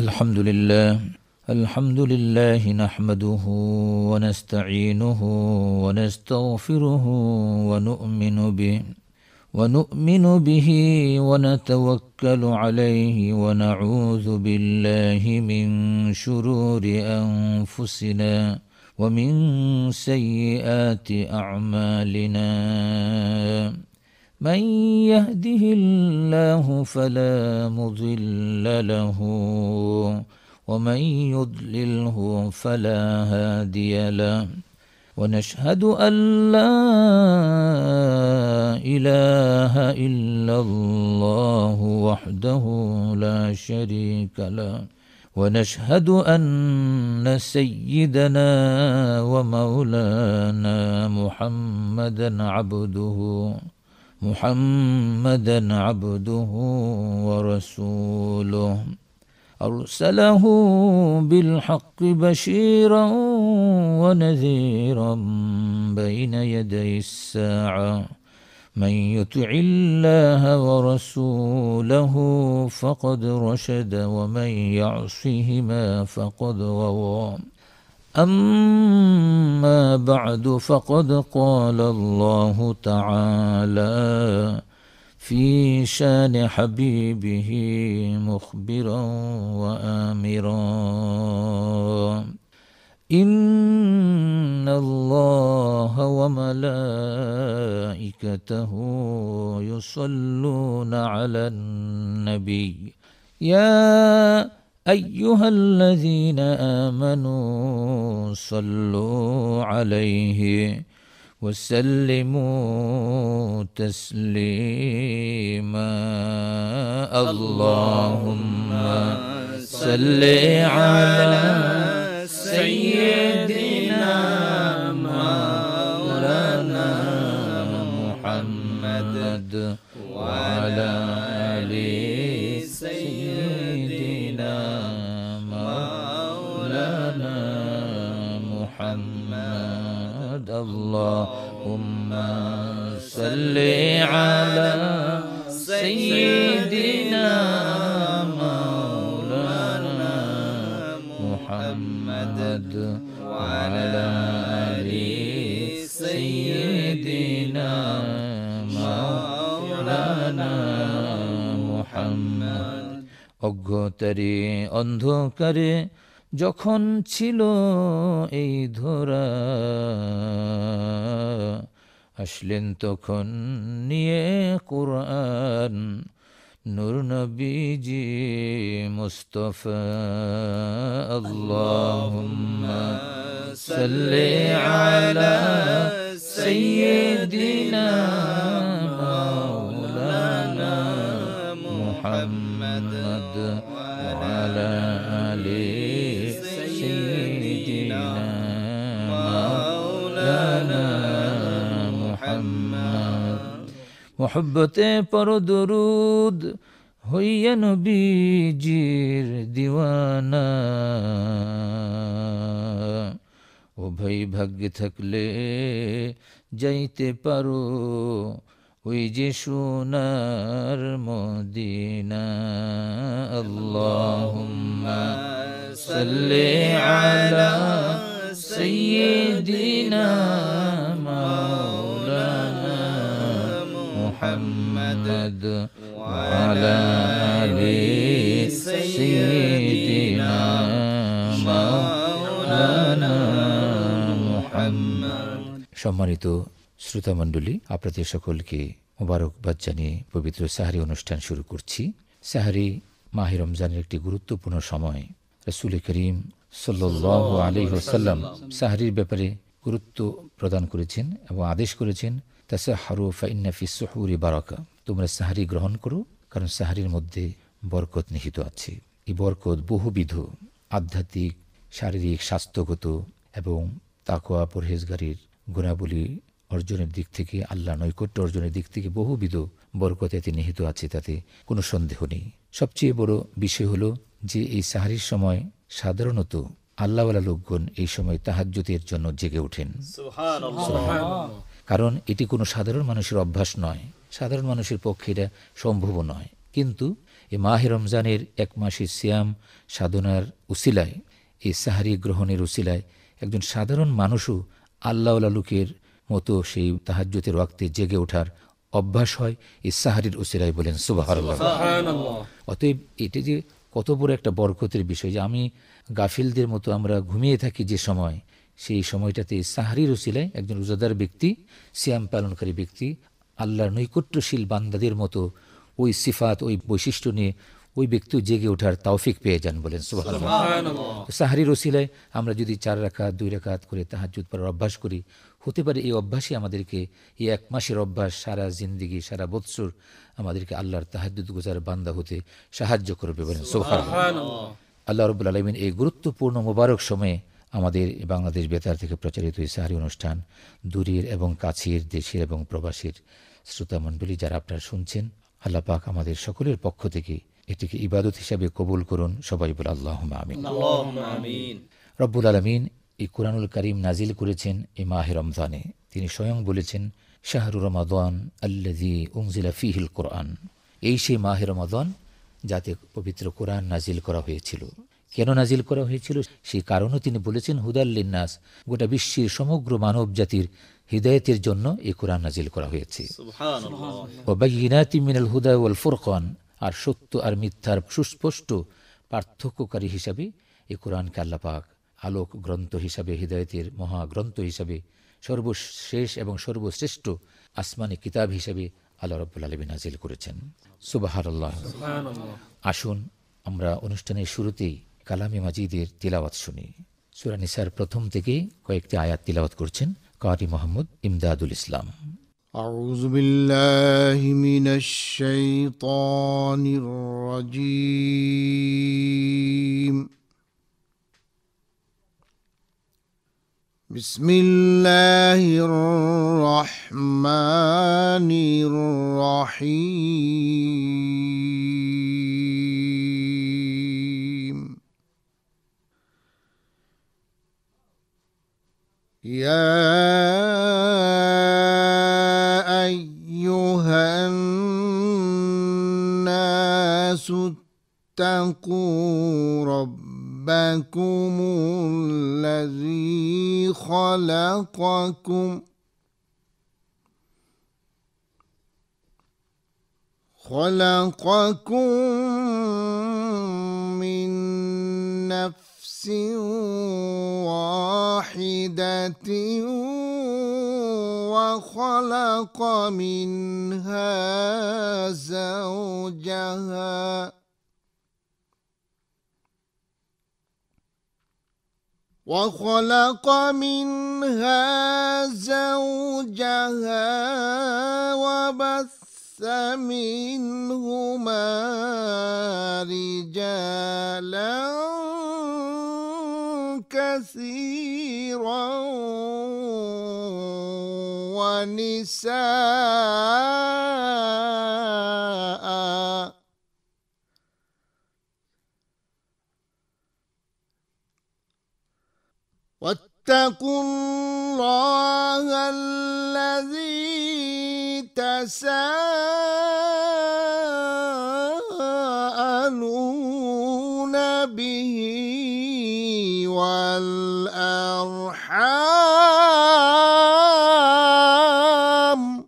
الحمد لله الحمد لله نحمده ونستعينه ونستغفره ونؤمن به ونؤمن به ونتوكل عليه ونعوذ بالله من شرور انفسنا ومن سيئات اعمالنا من يهده الله فلا مضل له ومن يضلله فلا هادي له ونشهد أن لا إله إلا الله وحده لا شريك له ونشهد أن سيدنا ومولانا محمدا عبده محمدا عبده ورسوله أرسله بالحق بشيرا ونذيرا بين يدي الساعة من يطع الله ورسوله فقد رشد ومن يعصهما فقد غوى أما بعد فقد قال الله تعالى في شان حبيبه مخبرا وآمرا إن الله وملائكته يصلون على النبي يا أيها الذين آمنوا صلوا عليه وسلموا تسليما اللهم صل على سيدنا مولانا محمد وعلى آله اللهم صل على سيدنا مولانا محمد وعلى آل سيدنا مولانا محمد অজ্ঞতারে অন্ধকারে যখন ছিল এই ধরা আসলেন তখন নিয়ে কোরআন নূর নবীজি মুস্তফা আল্লাহুম্মা সাল্লি আলা সাইয়্যিদিনা মাওলানা মুহাম্মদ মোহব্বতে পর দরুদ হইয়া নবীজির দিওয়ানা ও ভাই ভাগ্য থাকলে যাইতে পারো ওই যে সোনার মদিনা আল্লাহুম্মা সাল্লি আলা সাইয়্যিদিনা মাওলানা محمد وعلى آل سيدنا مولانا محمد সম্মানিত শ্রোতামণ্ডলী আপনাদের সকলকে মোবারকবাদ জানিয়ে পবিত্র সাহারি অনুষ্ঠান শুরু করছি সাহারি মাহি রমজানের একটি গুরুত্বপূর্ণ সময় রসুল করিম সাল্লাহ আলী হোসাল্লাম সাহারির ব্যাপারে গুরুত্ব প্রদান করেছেন এবং আদেশ করেছেন তাসা হারু সুহুরি বারাকা তোমরা সাহারি গ্রহণ করো কারণ সাহারির মধ্যে বরকত নিহিত আছে এই বরকত বহুবিধ আধ্যাত্মিক শারীরিক স্বাস্থ্যগত এবং তাকোয়া পরহেজগারির গুণাবলী অর্জনের দিক থেকে আল্লাহ নৈকট্য অর্জনের দিক থেকে বহুবিধ বরকত এতে নিহিত আছে তাতে কোনো সন্দেহ নেই সবচেয়ে বড় বিষয় হলো যে এই সাহারির সময় সাধারণত আল্লাহওয়ালা লোকগণ এই সময় তাহাজ্যতের জন্য জেগে ওঠেন কারণ এটি কোনো সাধারণ মানুষের অভ্যাস নয় সাধারণ মানুষের পক্ষে এটা সম্ভব নয় কিন্তু এ মাহে রমজানের এক মাসের সিয়াম সাধনার উসিলায় এই সাহারি গ্রহণের উসিলায় একজন সাধারণ মানুষও আল্লাহলা লোকের মতো সেই তাহাজ্যতের রক্তে জেগে ওঠার অভ্যাস হয় এই সাহারির উসিলায় বলেন সুবাহ অতএব এটি যে কত বড় একটা বরকতের বিষয় যে আমি গাফিলদের মতো আমরা ঘুমিয়ে থাকি যে সময় সেই সময়টাতে সাহারির উচিলায় একজন রোজাদার ব্যক্তি সিয়াম পালনকারী ব্যক্তি আল্লাহর নৈকট্যশীল বান্দাদের মতো ওই সিফাত ওই বৈশিষ্ট্য নিয়ে ওই ব্যক্তি জেগে ওঠার তাওফিক পেয়ে যান বলেন সাহারি ওসিলায় আমরা যদি চার রাখাত দুই রাখাত করে তাহাজুদ পড়ার অভ্যাস করি হতে পারে এই অভ্যাসই আমাদেরকে এই এক মাসের অভ্যাস সারা জিন্দিগি সারা বৎসর আমাদেরকে আল্লাহর তাহাজুদ গোজার বান্দা হতে সাহায্য করবে বলেন সোহার আল্লাহ রবুল্লা আলমিন এই গুরুত্বপূর্ণ মোবারক সময়ে আমাদের বাংলাদেশ বেতার থেকে প্রচারিত ইসাহারি অনুষ্ঠান দূরের এবং কাছের দেশের এবং প্রবাসীর শ্রোতামণ্ডলী যারা আপনারা শুনছেন আল্লাহ পাক আমাদের সকলের পক্ষ থেকে এটিকে ইবাদত হিসাবে কবুল করুন সবাই বলে আল্লাহ আমিন রব্বুল আলমিন এই কোরআনুল করিম নাজিল করেছেন এ মাহে রমজানে তিনি স্বয়ং বলেছেন শাহরুর রমাদান আল্লাজি উংজিলা ফিহিল কোরআন এই সেই মাহে রমাদান যাতে পবিত্র কোরআন নাজিল করা হয়েছিল কেন নাজিল করা হয়েছিল সেই কারণও তিনি বলেছেন হুদাল্লিন্নাস গোটা বিশ্বের সমগ্র মানব জাতির হৃদায়তের জন্য এই কোরআন নাজিল করা হয়েছে হুদা ফুরকন আর সত্য আর মিথ্যার সুস্পষ্ট পার্থক্যকারী হিসাবে এ কোরআনকে আল্লাপাক আলোক গ্রন্থ হিসাবে হৃদায়তের মহাগ্রন্থ হিসাবে সর্বশেষ এবং সর্বশ্রেষ্ঠ আসমানি কিতাব হিসাবে আল্লাহ রব্বুল আলমী নাজিল করেছেন সুবাহ আসুন আমরা অনুষ্ঠানের শুরুতেই কালামে মাজিদের তিলাওয়াত শুনি সুরানিসার প্রথম থেকে কয়েকটি আয়াত তিলাওয়াত করছেন কারি মোহাম্মদ ইমদাদুল ইসলাম أعوذ بالله من الشيطان الرجيم بسم الله الرحمن الرحيم يا ايها الناس اتقوا ربكم الذي خلقكم خلقكم من نفس نفس واحدة وخلق منها زوجها وخلق منها زوجها وبث منهما رجالا كثيرا ونساء واتقوا الله الذي تساءل والأرحام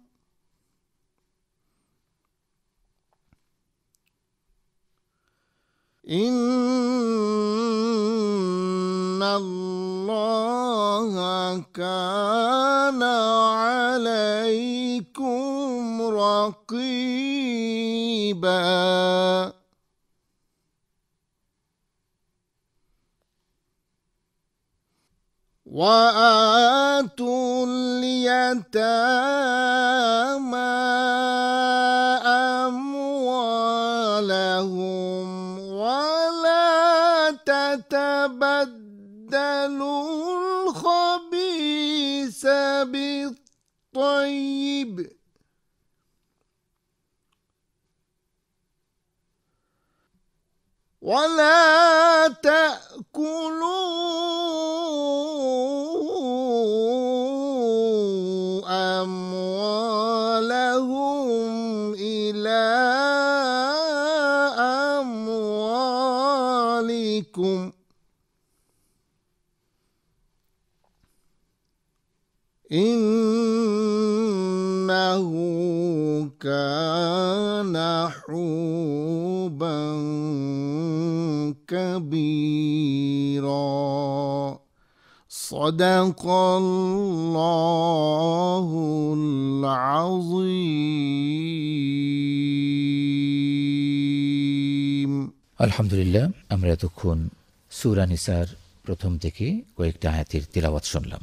إن الله كان عليكم رقيباً وآتوا اليتامى أموالهم ولا تتبدلوا الخبيث بالطيب ولا تأكلوا أموالهم إلى أموالكم إنه كان حوباً كبيرا صدق الله العظيم আলহামদুলিল্লাহ আমরা এতক্ষণ সুরা নিসার প্রথম থেকে কয়েকটা আয়াতের তেলাওয়াত শুনলাম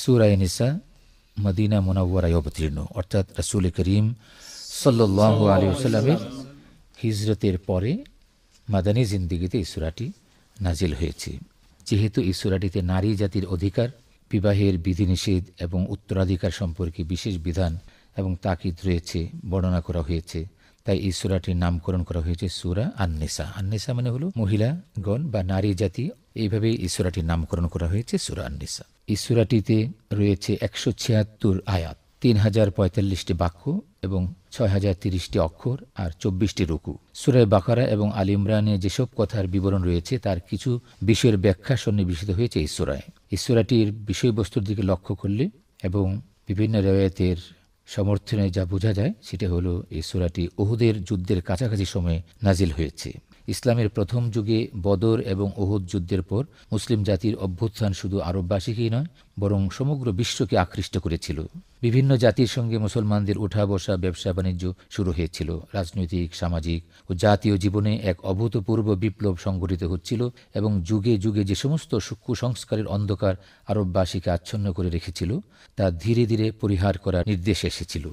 সুরায় নিসা মদিনা মোনাওয়ারায় অবতীর্ণ অর্থাৎ রাসুল করিম সাল্লাহ আলী সাল্লামের হিজরতের পরে মাদানী জিন্দিগিতে এই সুরাটি নাজিল হয়েছে যেহেতু এই সুরাটিতে নারী জাতির অধিকার বিবাহের বিধিনিষেধ এবং উত্তরাধিকার সম্পর্কে বিশেষ বিধান এবং তাকিদ রয়েছে বর্ণনা করা হয়েছে তাই এই সুরাটির নামকরণ করা হয়েছে সুরা আন্নেসা আন্নেসা মানে হলো মহিলাগণ বা নারী জাতি এইভাবেই এই সুরাটির নামকরণ করা হয়েছে সুরা আন্নেসা এই সুরাটিতে রয়েছে একশো ছিয়াত্তর আয়াত তিন হাজার পঁয়তাল্লিশটি বাক্য এবং ছয় হাজার তিরিশটি অক্ষর আর চব্বিশটি রুকু সুরায় বাকারা এবং আল যেসব কথার বিবরণ রয়েছে তার কিছু বিষয়ের ব্যাখ্যা সন্নিবেশিত হয়েছে ইসুরায় ইসুরাটির বিষয়বস্তুর দিকে লক্ষ্য করলে এবং বিভিন্ন রেওয়ায়তের সমর্থনে যা বোঝা যায় সেটা হলো এই সুরাটি ওহুদের যুদ্ধের কাছাকাছি সময়ে নাজিল হয়েছে ইসলামের প্রথম যুগে বদর এবং ওহদ যুদ্ধের পর মুসলিম জাতির অভ্যুত্থান শুধু আরববাসীকেই নয় বরং সমগ্র বিশ্বকে আকৃষ্ট করেছিল বিভিন্ন জাতির সঙ্গে মুসলমানদের উঠা বসা ব্যবসা বাণিজ্য শুরু হয়েছিল রাজনৈতিক সামাজিক ও জাতীয় জীবনে এক অভূতপূর্ব বিপ্লব সংঘটিত হচ্ছিল এবং যুগে যুগে যে সমস্ত সংস্কারের অন্ধকার আরববাসীকে আচ্ছন্ন করে রেখেছিল তা ধীরে ধীরে পরিহার করার নির্দেশ এসেছিল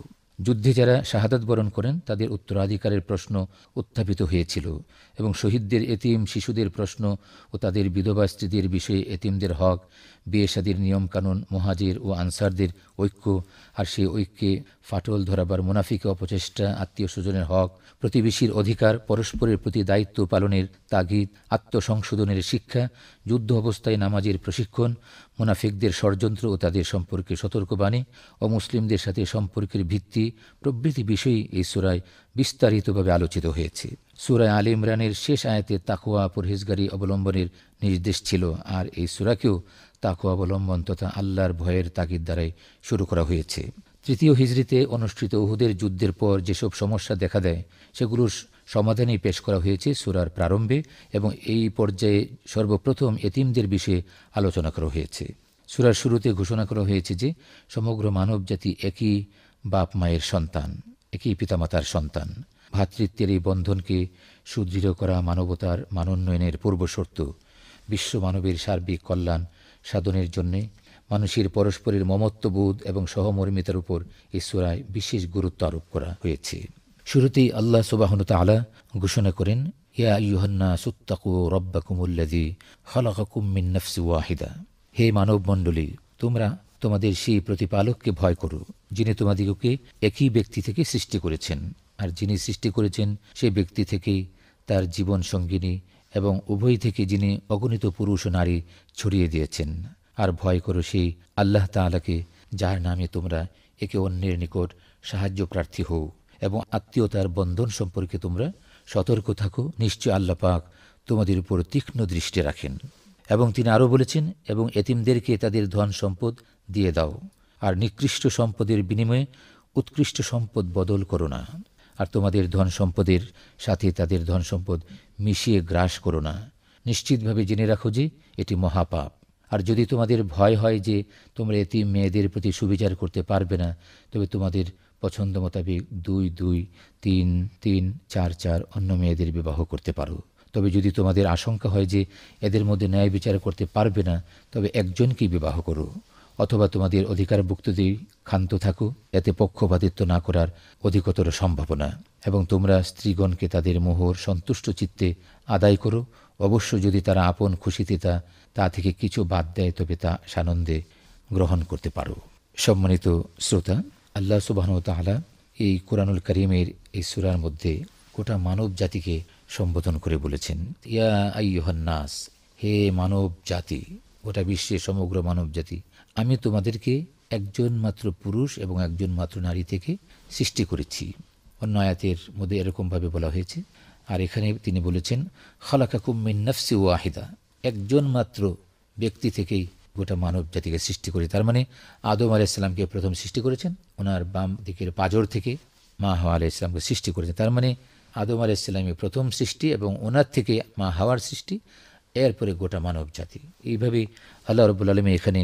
যুদ্ধে যারা শাহাদাত বরণ করেন তাদের উত্তরাধিকারের প্রশ্ন উত্থাপিত হয়েছিল এবং শহীদদের এতিম শিশুদের প্রশ্ন ও তাদের বিধবা স্ত্রীদের বিষয়ে এতিমদের হক বিয়েসাদির নিয়মকানুন মহাজির ও আনসারদের ঐক্য আর সেই ঐক্যে ফাটল ধরাবার মুনাফিক অপচেষ্টা আত্মীয় স্বজনের হক প্রতিবেশীর অধিকার পরস্পরের প্রতি দায়িত্ব পালনের তাগিদ আত্মসংশোধনের শিক্ষা যুদ্ধ অবস্থায় নামাজের প্রশিক্ষণ মুনাফিকদের ষড়যন্ত্র ও তাদের সম্পর্কে সতর্কবাণী মুসলিমদের সাথে সম্পর্কের ভিত্তি প্রভৃতি বিষয়ই এই সুরায় বিস্তারিতভাবে আলোচিত হয়েছে সুরায় আল ইমরানের শেষ আয়াতে তাকুয়া পরহেজগারি অবলম্বনের নির্দেশ ছিল আর এই সুরাকেও তাকে অবলম্বন তথা আল্লাহর ভয়ের তাগিদ দ্বারাই শুরু করা হয়েছে তৃতীয় হিজড়িতে অনুষ্ঠিত উহুদের যুদ্ধের পর যেসব সমস্যা দেখা দেয় সেগুলোর সমাধানই পেশ করা হয়েছে সুরার প্রারম্ভে এবং এই পর্যায়ে সর্বপ্রথম এতিমদের বিষয়ে আলোচনা করা হয়েছে সুরার শুরুতে ঘোষণা করা হয়েছে যে সমগ্র মানব জাতি একই বাপ মায়ের সন্তান একই পিতামাতার সন্তান ভাতৃত্বের এই বন্ধনকে সুদৃঢ় করা মানবতার মানোন্নয়নের পূর্বশর্ত বিশ্ব মানবের সার্বিক কল্যাণ সাধনের জন্যে মানুষের পরস্পরের মমত্ববোধ এবং সহমর্মিতার উপর এই সুরায় বিশেষ গুরুত্ব আরোপ করা হয়েছে শুরুতেই আল্লাহ সুবাহনত আলা ঘোষণা করেন ইয়া ইউহন্না সুত্তাকু রব্বা কুমুল্লাদি হলাকুম্মিন ওয়াহিদা হে মানব মণ্ডলী তোমরা তোমাদের সেই প্রতিপালককে ভয় করো যিনি তোমাদিগকে একই ব্যক্তি থেকে সৃষ্টি করেছেন আর যিনি সৃষ্টি করেছেন সে ব্যক্তি থেকেই তার জীবন সঙ্গিনী এবং উভয় থেকে যিনি অগণিত পুরুষ ও নারী ছড়িয়ে দিয়েছেন আর ভয় করো সেই আল্লাহ তাআলাকে যার নামে তোমরা একে অন্যের নিকট সাহায্য প্রার্থী হও এবং আত্মীয়তার বন্ধন সম্পর্কে তোমরা সতর্ক থাকো নিশ্চয় আল্লাহ পাক তোমাদের উপর তীক্ষ্ণ দৃষ্টি রাখেন এবং তিনি আরও বলেছেন এবং এতিমদেরকে তাদের ধন সম্পদ দিয়ে দাও আর নিকৃষ্ট সম্পদের বিনিময়ে উৎকৃষ্ট সম্পদ বদল করো না আর তোমাদের ধন সম্পদের সাথে তাদের ধন সম্পদ মিশিয়ে গ্রাস করো না নিশ্চিতভাবে জেনে রাখো যে এটি মহাপাপ আর যদি তোমাদের ভয় হয় যে তোমরা এতে মেয়েদের প্রতি সুবিচার করতে পারবে না তবে তোমাদের পছন্দ মোতাবেক দুই দুই তিন তিন চার চার অন্য মেয়েদের বিবাহ করতে পারো তবে যদি তোমাদের আশঙ্কা হয় যে এদের মধ্যে ন্যায় বিচার করতে পারবে না তবে একজনকেই বিবাহ করো অথবা তোমাদের অধিকার অধিকারভুক্তদের ক্ষান্ত থাকো এতে পক্ষপাতিত্ব না করার অধিকতর সম্ভাবনা এবং তোমরা স্ত্রীগণকে তাদের মোহর সন্তুষ্ট চিত্তে আদায় করো অবশ্য যদি তারা আপন খুশিতে তা তা থেকে কিছু বাদ দেয় তবে তা সানন্দে গ্রহণ করতে পারো সম্মানিত শ্রোতা আল্লাহ তাহলা এই কোরআনুল করিমের এই সুরার মধ্যে গোটা মানব জাতিকে সম্বোধন করে বলেছেন ইয়া আই নাস হে মানব জাতি গোটা বিশ্বে সমগ্র মানব জাতি আমি তোমাদেরকে একজন মাত্র পুরুষ এবং একজন মাত্র নারী থেকে সৃষ্টি করেছি অন্য আয়াতের মধ্যে এরকমভাবে বলা হয়েছে আর এখানে তিনি বলেছেন খালাকাকুম মিন নফসি ওয়াহিদা একজন মাত্র ব্যক্তি থেকেই গোটা মানব জাতিকে সৃষ্টি করে তার মানে আদম আলাহ ইসলামকে প্রথম সৃষ্টি করেছেন ওনার বাম দিকের পাজর থেকে মা হাওয়া আলাহ ইসলামকে সৃষ্টি করেছেন তার মানে আদম আলাহ ইসলামের প্রথম সৃষ্টি এবং ওনার থেকে মা হাওয়ার সৃষ্টি এরপরে গোটা মানব জাতি এইভাবে আল্লাহ রবুল আলমী এখানে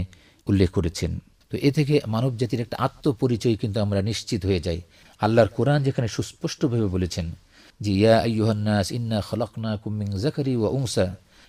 উল্লেখ করেছেন তো এ থেকে মানব জাতির একটা আত্মপরিচয় কিন্তু আমরা নিশ্চিত হয়ে যাই আল্লাহর কোরআন যেখানে সুস্পষ্টভাবে বলেছেন যে ইয়া আইহান্নাস ইন্না খলকনা কুমিং জাকারি ও উংসা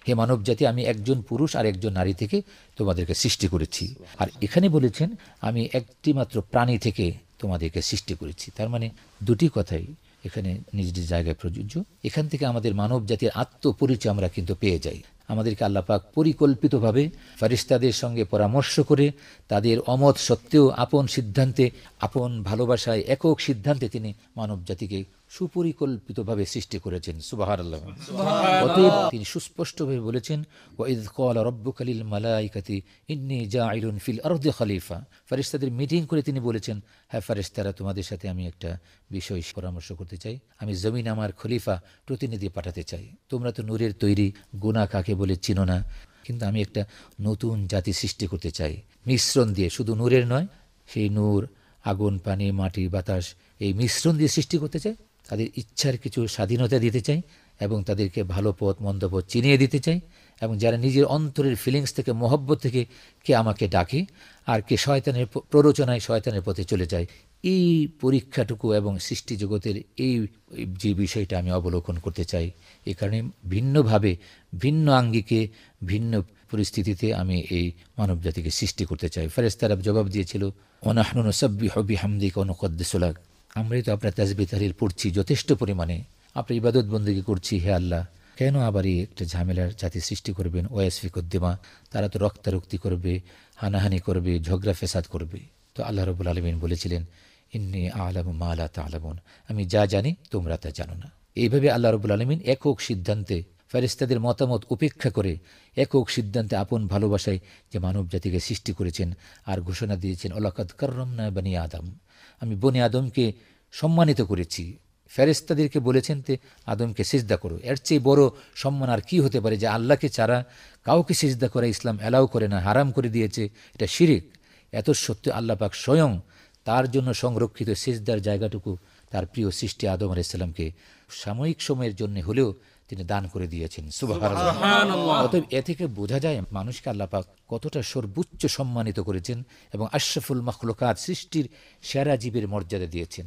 হে মানব জাতি আমি একজন পুরুষ আর একজন নারী থেকে তোমাদেরকে সৃষ্টি করেছি আর এখানে বলেছেন আমি একটি মাত্র প্রাণী থেকে তোমাদেরকে সৃষ্টি করেছি তার মানে দুটি কথাই এখানে নিজ নিজ জায়গায় প্রযোজ্য এখান থেকে আমাদের মানব জাতির আত্মপরিচয় আমরা কিন্তু পেয়ে যাই আমাদেরকে আল্লাপাক পরিকল্পিতভাবে ফারিস্তাদের সঙ্গে পরামর্শ করে তাদের অমত সত্ত্বেও আপন সিদ্ধান্তে আপন ভালোবাসায় একক সিদ্ধান্তে তিনি মানব জাতিকে সুপরিকল্পিতভাবে সৃষ্টি করেছেন সুবাহার আল্লাহ অতএব তিনি সুস্পষ্টভাবে বলেছেন ওয়াইদ কল রব্বুকালিল মালাইকাতি ইন্নি জা আইরুন ফিল আরদে খালিফা ফারিস্তাদের মিটিং করে তিনি বলেছেন হ্যাঁ ফারিস্তারা তোমাদের সাথে আমি একটা বিষয় পরামর্শ করতে চাই আমি জমিন আমার খলিফা প্রতিনিধি পাঠাতে চাই তোমরা তো নূরের তৈরি গুণা কাকে বলে চিনো না কিন্তু আমি একটা নতুন জাতি সৃষ্টি করতে চাই মিশ্রণ দিয়ে শুধু নূরের নয় সেই নূর আগুন পানি মাটি বাতাস এই মিশ্রণ দিয়ে সৃষ্টি করতে চাই তাদের ইচ্ছার কিছু স্বাধীনতা দিতে চাই এবং তাদেরকে ভালো পথ মন্দ পথ চিনিয়ে দিতে চাই এবং যারা নিজের অন্তরের ফিলিংস থেকে মহব্বত থেকে কে আমাকে ডাকে আর কে শয়তানের প্ররোচনায় শয়তানের পথে চলে যায় এই পরীক্ষাটুকু এবং সৃষ্টি জগতের এই যে বিষয়টা আমি অবলোকন করতে চাই এ কারণে ভিন্নভাবে ভিন্ন আঙ্গিকে ভিন্ন পরিস্থিতিতে আমি এই মানব জাতিকে সৃষ্টি করতে চাই ফেরেস্তারা জবাব দিয়েছিল অনাহনুন সব্বি হবি হামদিক অনুকদ্দেসোলাক আমরাই তো আপনার তাজবি তাহির পড়ছি যথেষ্ট পরিমাণে আপনি ইবাদত বন্দীকে করছি হে আল্লাহ কেন আবার এই একটা ঝামেলার জাতি সৃষ্টি করবেন ওয়াসফি কদ্দিমা তারা তো রক্তারক্তি করবে হানাহানি করবে ঝগড়া ফেসাদ করবে তো আল্লাহ রবুল আলমিন বলেছিলেন ইন্নি আলাম মা আলা তা আলামন আমি যা জানি তোমরা তা জানো না এইভাবে আল্লাহ রবুল আলমিন একক সিদ্ধান্তে ফেরেস্তাদের মতামত উপেক্ষা করে একক সিদ্ধান্তে আপন ভালোবাসায় যে মানব জাতিকে সৃষ্টি করেছেন আর ঘোষণা দিয়েছেন অলাকাত কার্রমনা বানিয়া আদম আমি বনে আদমকে সম্মানিত করেছি ফেরেস্তাদেরকে বলেছেন তে আদমকে সিজদা করো এর চেয়ে বড় সম্মান আর কি হতে পারে যে আল্লাহকে ছাড়া কাউকে সিজদা করা ইসলাম অ্যালাউ করে না হারাম করে দিয়েছে এটা শিরিক এত সত্য আল্লাহ পাক স্বয়ং তার জন্য সংরক্ষিত সিজদার জায়গাটুকু তার প্রিয় সৃষ্টি আদম আলাইসাল্লামকে সাময়িক সময়ের জন্য হলেও তিনি দান করে দিয়েছেন অতএব এ থেকে বোঝা যায় মানুষকে আল্লাপাক কতটা সর্বোচ্চ সম্মানিত করেছেন এবং আশরাফুল মখলকাত সৃষ্টির সেরা জীবের মর্যাদা দিয়েছেন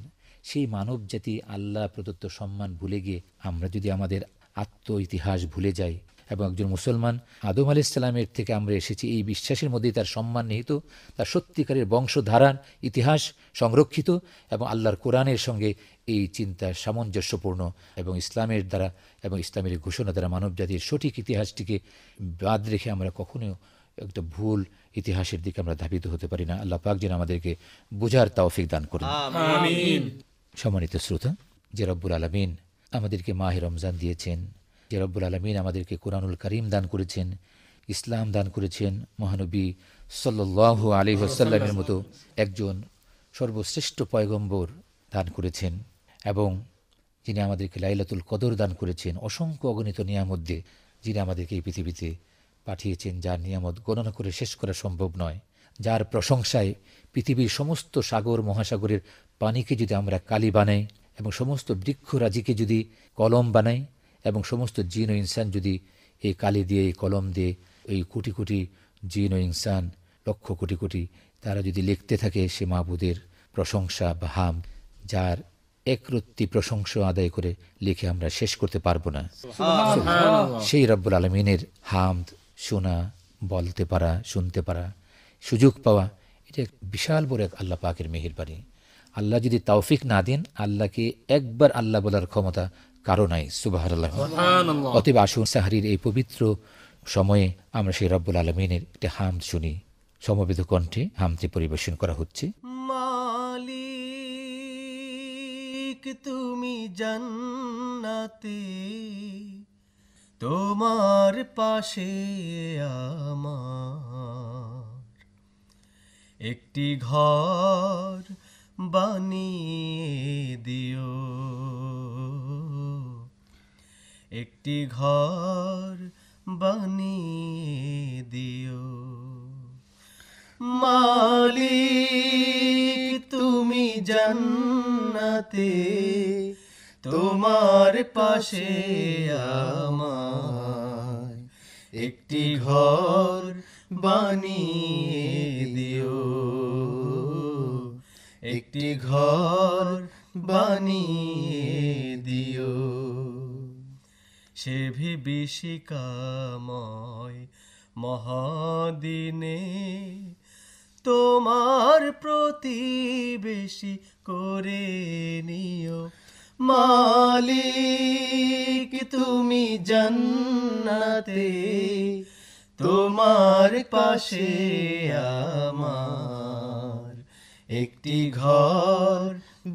সেই মানব জাতি আল্লাহ প্রদত্ত সম্মান ভুলে গিয়ে আমরা যদি আমাদের আত্ম ইতিহাস ভুলে যাই এবং একজন মুসলমান আদম আলি ইসলামের থেকে আমরা এসেছি এই বিশ্বাসের মধ্যেই তার সম্মান নিহিত তার সত্যিকারের বংশধারার ইতিহাস সংরক্ষিত এবং আল্লাহর কোরআনের সঙ্গে এই চিন্তা সামঞ্জস্যপূর্ণ এবং ইসলামের দ্বারা এবং ইসলামের ঘোষণা দ্বারা জাতির সঠিক ইতিহাসটিকে বাদ রেখে আমরা কখনো একটা ভুল ইতিহাসের দিকে আমরা ধাবিত হতে পারি না আল্লাহ পাক যেন আমাদেরকে বোঝার তাওফিক দান করে সম্মানিত শ্রোতা যে রব্বুল আলমিন আমাদেরকে মাহে রমজান দিয়েছেন যে রব্বুল আলমিন আমাদেরকে কোরআনুল করিম দান করেছেন ইসলাম দান করেছেন মহানবী সাল্লাহ আলী হাসাল্লামের মতো একজন সর্বশ্রেষ্ঠ পয়গম্বর দান করেছেন এবং যিনি আমাদেরকে লাইলাতুল কদর দান করেছেন অসংখ্য অগণিত নিয়ামত দিয়ে যিনি আমাদেরকে এই পৃথিবীতে পাঠিয়েছেন যার নিয়ামত গণনা করে শেষ করা সম্ভব নয় যার প্রশংসায় পৃথিবীর সমস্ত সাগর মহাসাগরের পানিকে যদি আমরা কালি বানাই এবং সমস্ত বৃক্ষরাজিকে যদি কলম বানাই এবং সমস্ত জিন ও ইনসান যদি এই কালি দিয়ে এই কলম দিয়ে এই কোটি কোটি জিন ও ইনসান লক্ষ কোটি কোটি তারা যদি লিখতে থাকে সে মাহবুদের প্রশংসা বা হাম যার একরত্তি প্রশংসা আদায় করে লিখে আমরা শেষ করতে পারবো না সেই রব্বুল আলমিনের হামদ শোনা বলতে পারা শুনতে পারা সুযোগ পাওয়া এটা বিশাল বড় এক আল্লাহ পাকের বাড়ি আল্লাহ যদি তাওফিক না দেন আল্লাহকে একবার আল্লাহ বলার ক্ষমতা কারো নাই সুবাহ অতএব আসুন সাহারির এই পবিত্র সময়ে আমরা সেই রব্বুল আলমিনের একটি হামদ শুনি সমবেত কণ্ঠে হামতে পরিবেশন করা হচ্ছে মালিক তুমি জন্নাতে তোমার পাশে আমার একটি ঘর বানিয়ে দিও একটি ঘর বানিয়ে দিও মালিক তুমি জান্নাতে তোমার পাশে আমার একটি ঘর বানিয়ে দিও একটি ঘর বানিয়ে দিও সে ভিবিষিকাময় মহাদিনে তোমার প্রতিবেশী করে নিও মালিক তুমি জান্নাতে তোমার পাশে আমার একটি ঘর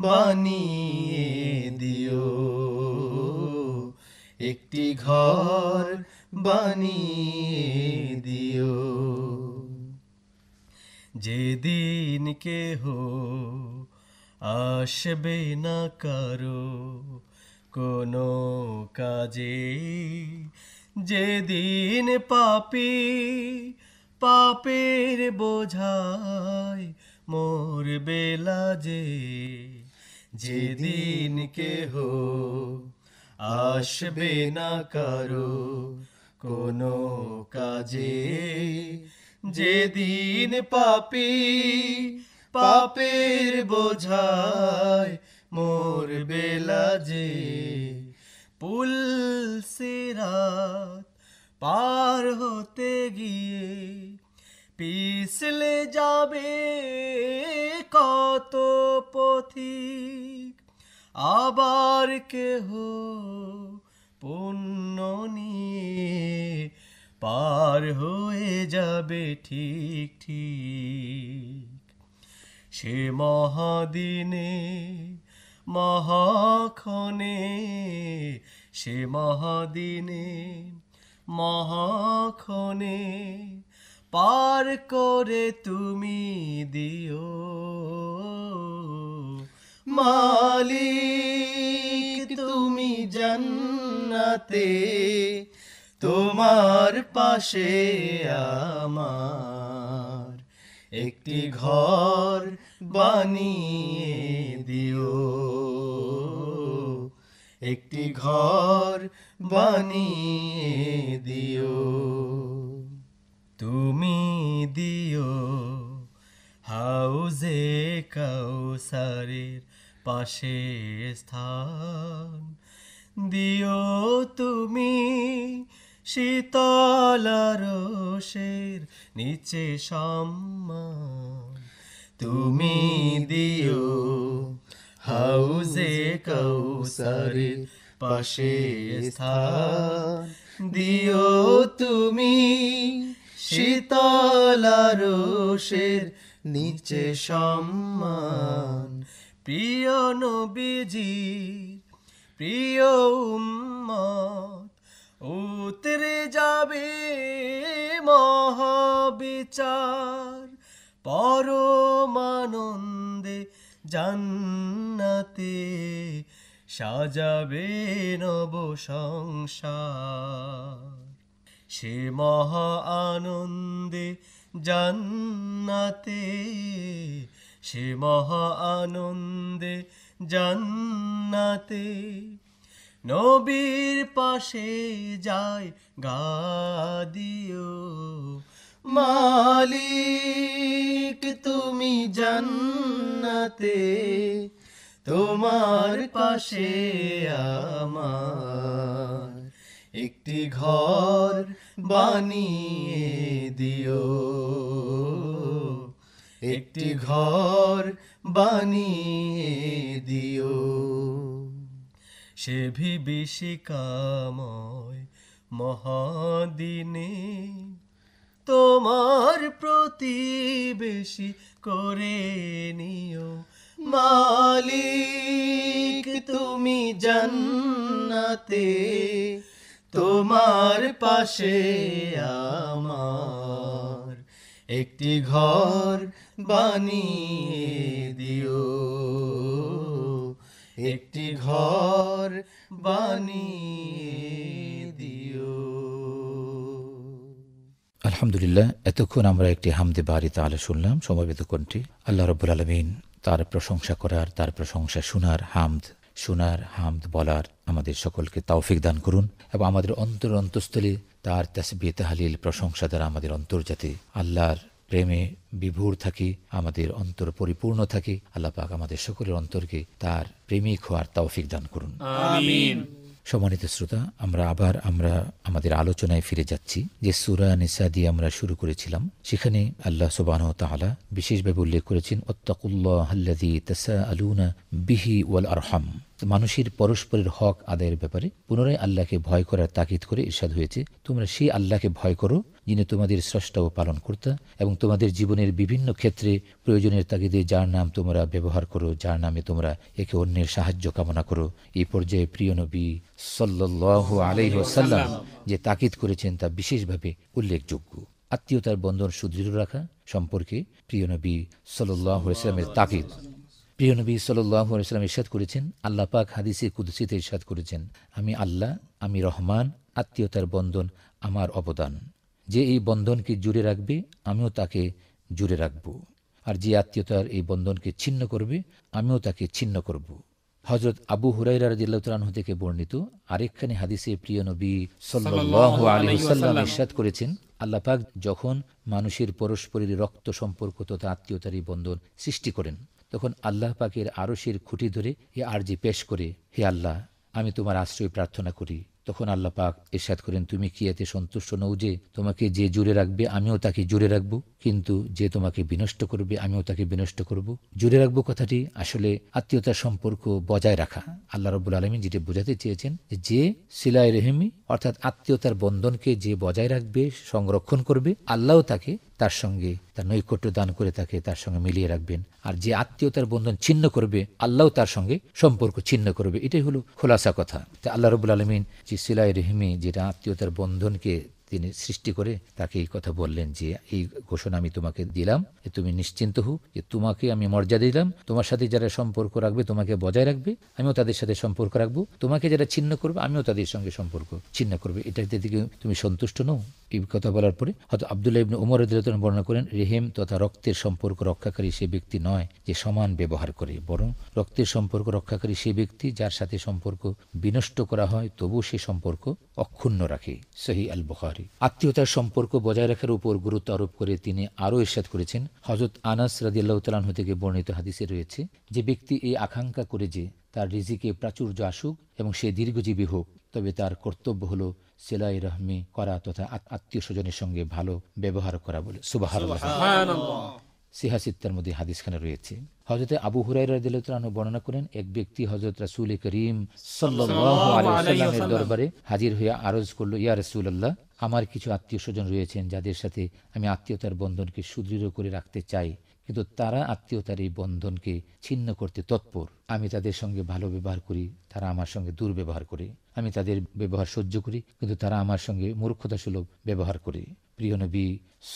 বানিয়ে দিও একটি ঘর বানিয়ে দিও যেদিন কেহ আসবে না কারো কোনো কাজে যেদিন পাপি পাপের বোঝায় মোর বেলা যে যেদিন কেহ আসবে না কারো কোনো কাজে যেদিন পাপি পাপের বোঝায় মোর বেলা যে পুল সিরাত পার হতে গিয়ে পিছলে যাবে কত পথি আবার কেহ পুণ্য নিয়ে পার হয়ে যাবে ঠিক ঠিক সে মহাদিনে মহাক্ষণে সে মহাদিনে মহাক্ষণে পার করে তুমি দিও মালিক তুমি জান্নাতে তোমার পাশে আমার একটি ঘর বানিয়ে দিও একটি ঘর বানিয়ে দিও তুমি দিও হাউজে কাউসারের পাশে স্থান দিও তুমি শীতলারোষের নিচে সম্মান তুমি দিও হাউজে কৌসারে পাশে দিও তুমি শীতলারোষের নিচে সম্মান প্রিয় নবীজি প্রিয় উম্মত উতরে যাবে মহাবিচার পরমানন্দে জান্নাতে সাজাবে নব সংসার সে মহা আনন্দে জান্নাতে সে মহা আনন্দে জান্নাতে নবীর পাশে যায় গা দিও মালিক তুমি জান্নাতে তোমার পাশে আমার একটি ঘর বানিয়ে দিও একটি ঘর বানিয়ে দিও সে ভিবিষিকাময় মহাদিনে তোমার প্রতিবেশী করে নিও মালিক তুমি জান্নাতে তোমার পাশে আমার একটি ঘর বানিয়ে দিও একটি ঘর বানিয়ে দিও আলহামদুলিল্লাহ এতক্ষণ আমরা একটি হামদে বাড়িতে আলো শুনলাম সমবেত কোনটি আল্লাহ রব্বুল আলমিন তার প্রশংসা করার তার প্রশংসা শোনার হামদ শোনার হামদ বলার আমাদের সকলকে তাওফিক দান করুন এবং আমাদের অন্তর অন্তস্থলে তার তেসবি তাহালিল প্রশংসা দ্বারা আমাদের অন্তর্জাতে আল্লাহর প্রেমে বিভোর থাকি আমাদের অন্তর পরিপূর্ণ থাকি আল্লাহ পাক আমাদের সকলের অন্তরকে তার প্রেমিক হওয়ার তৌফিক দান করুন সম্মানিত শ্রোতা আমরা আবার আমরা আমাদের আলোচনায় ফিরে যাচ্ছি যে সুরা নিসা দিয়ে আমরা শুরু করেছিলাম সেখানে আল্লাহ সুবাহ তাহলা বিশেষভাবে উল্লেখ করেছেন অত্তাকুল্লাহ হাল্লাদি তাসা আলুনা বিহি ওয়াল আরহাম মানুষের পরস্পরের হক আদায়ের ব্যাপারে পুনরায় আল্লাহকে ভয় করার তাকিদ করে ইরশাদ হয়েছে তোমরা সেই আল্লাহকে ভয় করো যিনি তোমাদের স্রষ্টা ও করতা এবং তোমাদের জীবনের বিভিন্ন ক্ষেত্রে প্রয়োজনের তাগিদে যার নাম তোমরা ব্যবহার করো যার নামে তোমরা একে অন্যের সাহায্য কামনা করো এই পর্যায়ে প্রিয় নবী সাল্লাহ আলাইহসাল্লাম যে তাকিদ করেছেন তা বিশেষভাবে উল্লেখযোগ্য আত্মীয়তার বন্ধন সুদৃঢ় রাখা সম্পর্কে প্রিয় নবী সাল্লাহ ইসলামের তাকিদ প্রিয় নবী সাল্লাম ইস্বাদ করেছেন আল্লাহ পাক হাদিসে কুদসিতে ইস্বাদ করেছেন আমি আল্লাহ আমি রহমান আত্মীয়তার বন্ধন আমার অবদান যে এই বন্ধনকে জুড়ে রাখবে আমিও তাকে জুড়ে রাখব আর যে আত্মীয়তার এই বন্ধনকে ছিন্ন করবে আমিও তাকে ছিন্ন করব হজরত আবু হুরাইরা রাজিল্লাহ থেকে বর্ণিত আরেকখানে হাদিসে প্রিয় নবী সাল্লু আলহিসাল্লাম ইস্বাদ করেছেন আল্লাপাক যখন মানুষের পরস্পরের রক্ত সম্পর্ক তথা আত্মীয়তার এই বন্ধন সৃষ্টি করেন তখন আল্লাহ পাকের আরশির খুঁটি ধরে এ আরজি পেশ করে হে আল্লাহ আমি তোমার আশ্রয় প্রার্থনা করি তখন আল্লাহ পাক এরশাদ করেন তুমি কি এতে সন্তুষ্ট নও যে তোমাকে যে জুড়ে রাখবে আমিও তাকে জুড়ে রাখবো কিন্তু যে তোমাকে বিনষ্ট করবে আমিও তাকে বিনষ্ট করব জুড়ে রাখবো কথাটি আসলে আত্মীয়তার সম্পর্ক বজায় রাখা আল্লাহ রব্বুল আলমী যেটি বোঝাতে চেয়েছেন যে সিলাই রেহেমি অর্থাৎ আত্মীয়তার বন্ধনকে যে বজায় রাখবে সংরক্ষণ করবে আল্লাহও তাকে তার সঙ্গে তার নৈকট্য দান করে তাকে তার সঙ্গে মিলিয়ে রাখবেন আর যে আত্মীয়তার বন্ধন ছিন্ন করবে আল্লাহ তার সঙ্গে সম্পর্ক ছিন্ন করবে এটাই হলো খোলাসা কথা তা আল্লাহ রবুল আলমিন যে সিলাই রহিমি যেটা আত্মীয়তার বন্ধনকে তিনি সৃষ্টি করে তাকে এই কথা বললেন যে এই ঘোষণা আমি তোমাকে দিলাম যে তুমি নিশ্চিন্ত হো যে তোমাকে আমি মর্যাদা দিলাম তোমার সাথে যারা সম্পর্ক রাখবে তোমাকে বজায় রাখবে আমিও তাদের সাথে সম্পর্ক রাখবো তোমাকে যারা ছিন্ন করবে আমিও তাদের সঙ্গে সম্পর্ক ছিন্ন করবে এটা দিকে তুমি সন্তুষ্ট নও এই কথা বলার পরে হয়তো আবদুল্লাহ ইবনে উমর আদিলতন বর্ণনা করেন রেহেম তথা রক্তের সম্পর্ক রক্ষাকারী সে ব্যক্তি নয় যে সমান ব্যবহার করে বরং রক্তের সম্পর্ক রক্ষাকারী সে ব্যক্তি যার সাথে সম্পর্ক বিনষ্ট করা হয় তবু সে সম্পর্ক অক্ষুণ্ণ রাখে সহি আল বখারি রাখি আত্মীয়তার সম্পর্ক বজায় রাখার উপর গুরুত্ব আরোপ করে তিনি আরও ইস্যাদ করেছেন হজরত আনাস রাজিয়াল্লাহ তালান থেকে বর্ণিত হাদিসে রয়েছে যে ব্যক্তি এই আকাঙ্ক্ষা করে যে তার রিজিকে প্রাচুর্য আসুক এবং সে দীর্ঘজীবী হোক তবে তার কর্তব্য হলো সেলাই রহমি করা তথা আত্মীয় স্বজনের সঙ্গে ভালো ব্যবহার করা বলে সুবাহ সিহাসিত্তার মধ্যে হাদিসখানে রয়েছে হজরতে আবু হুরাই দিলতানু বর্ণনা করেন এক ব্যক্তি হজরত রাসুল করিম সাল্লামের দরবারে হাজির হয়ে আরজ করল ইয়া রসুল্লাহ আমার কিছু আত্মীয় স্বজন রয়েছেন যাদের সাথে আমি আত্মীয়তার বন্ধনকে সুদৃঢ় করে রাখতে চাই কিন্তু তারা আত্মীয়তার এই বন্ধনকে ছিন্ন করতে তৎপর আমি তাদের সঙ্গে ভালো ব্যবহার করি তারা আমার সঙ্গে দুর্ব্যবহার করে আমি তাদের ব্যবহার সহ্য করি কিন্তু তারা আমার সঙ্গে মূর্খতা সুলভ ব্যবহার করে প্রিয় নবী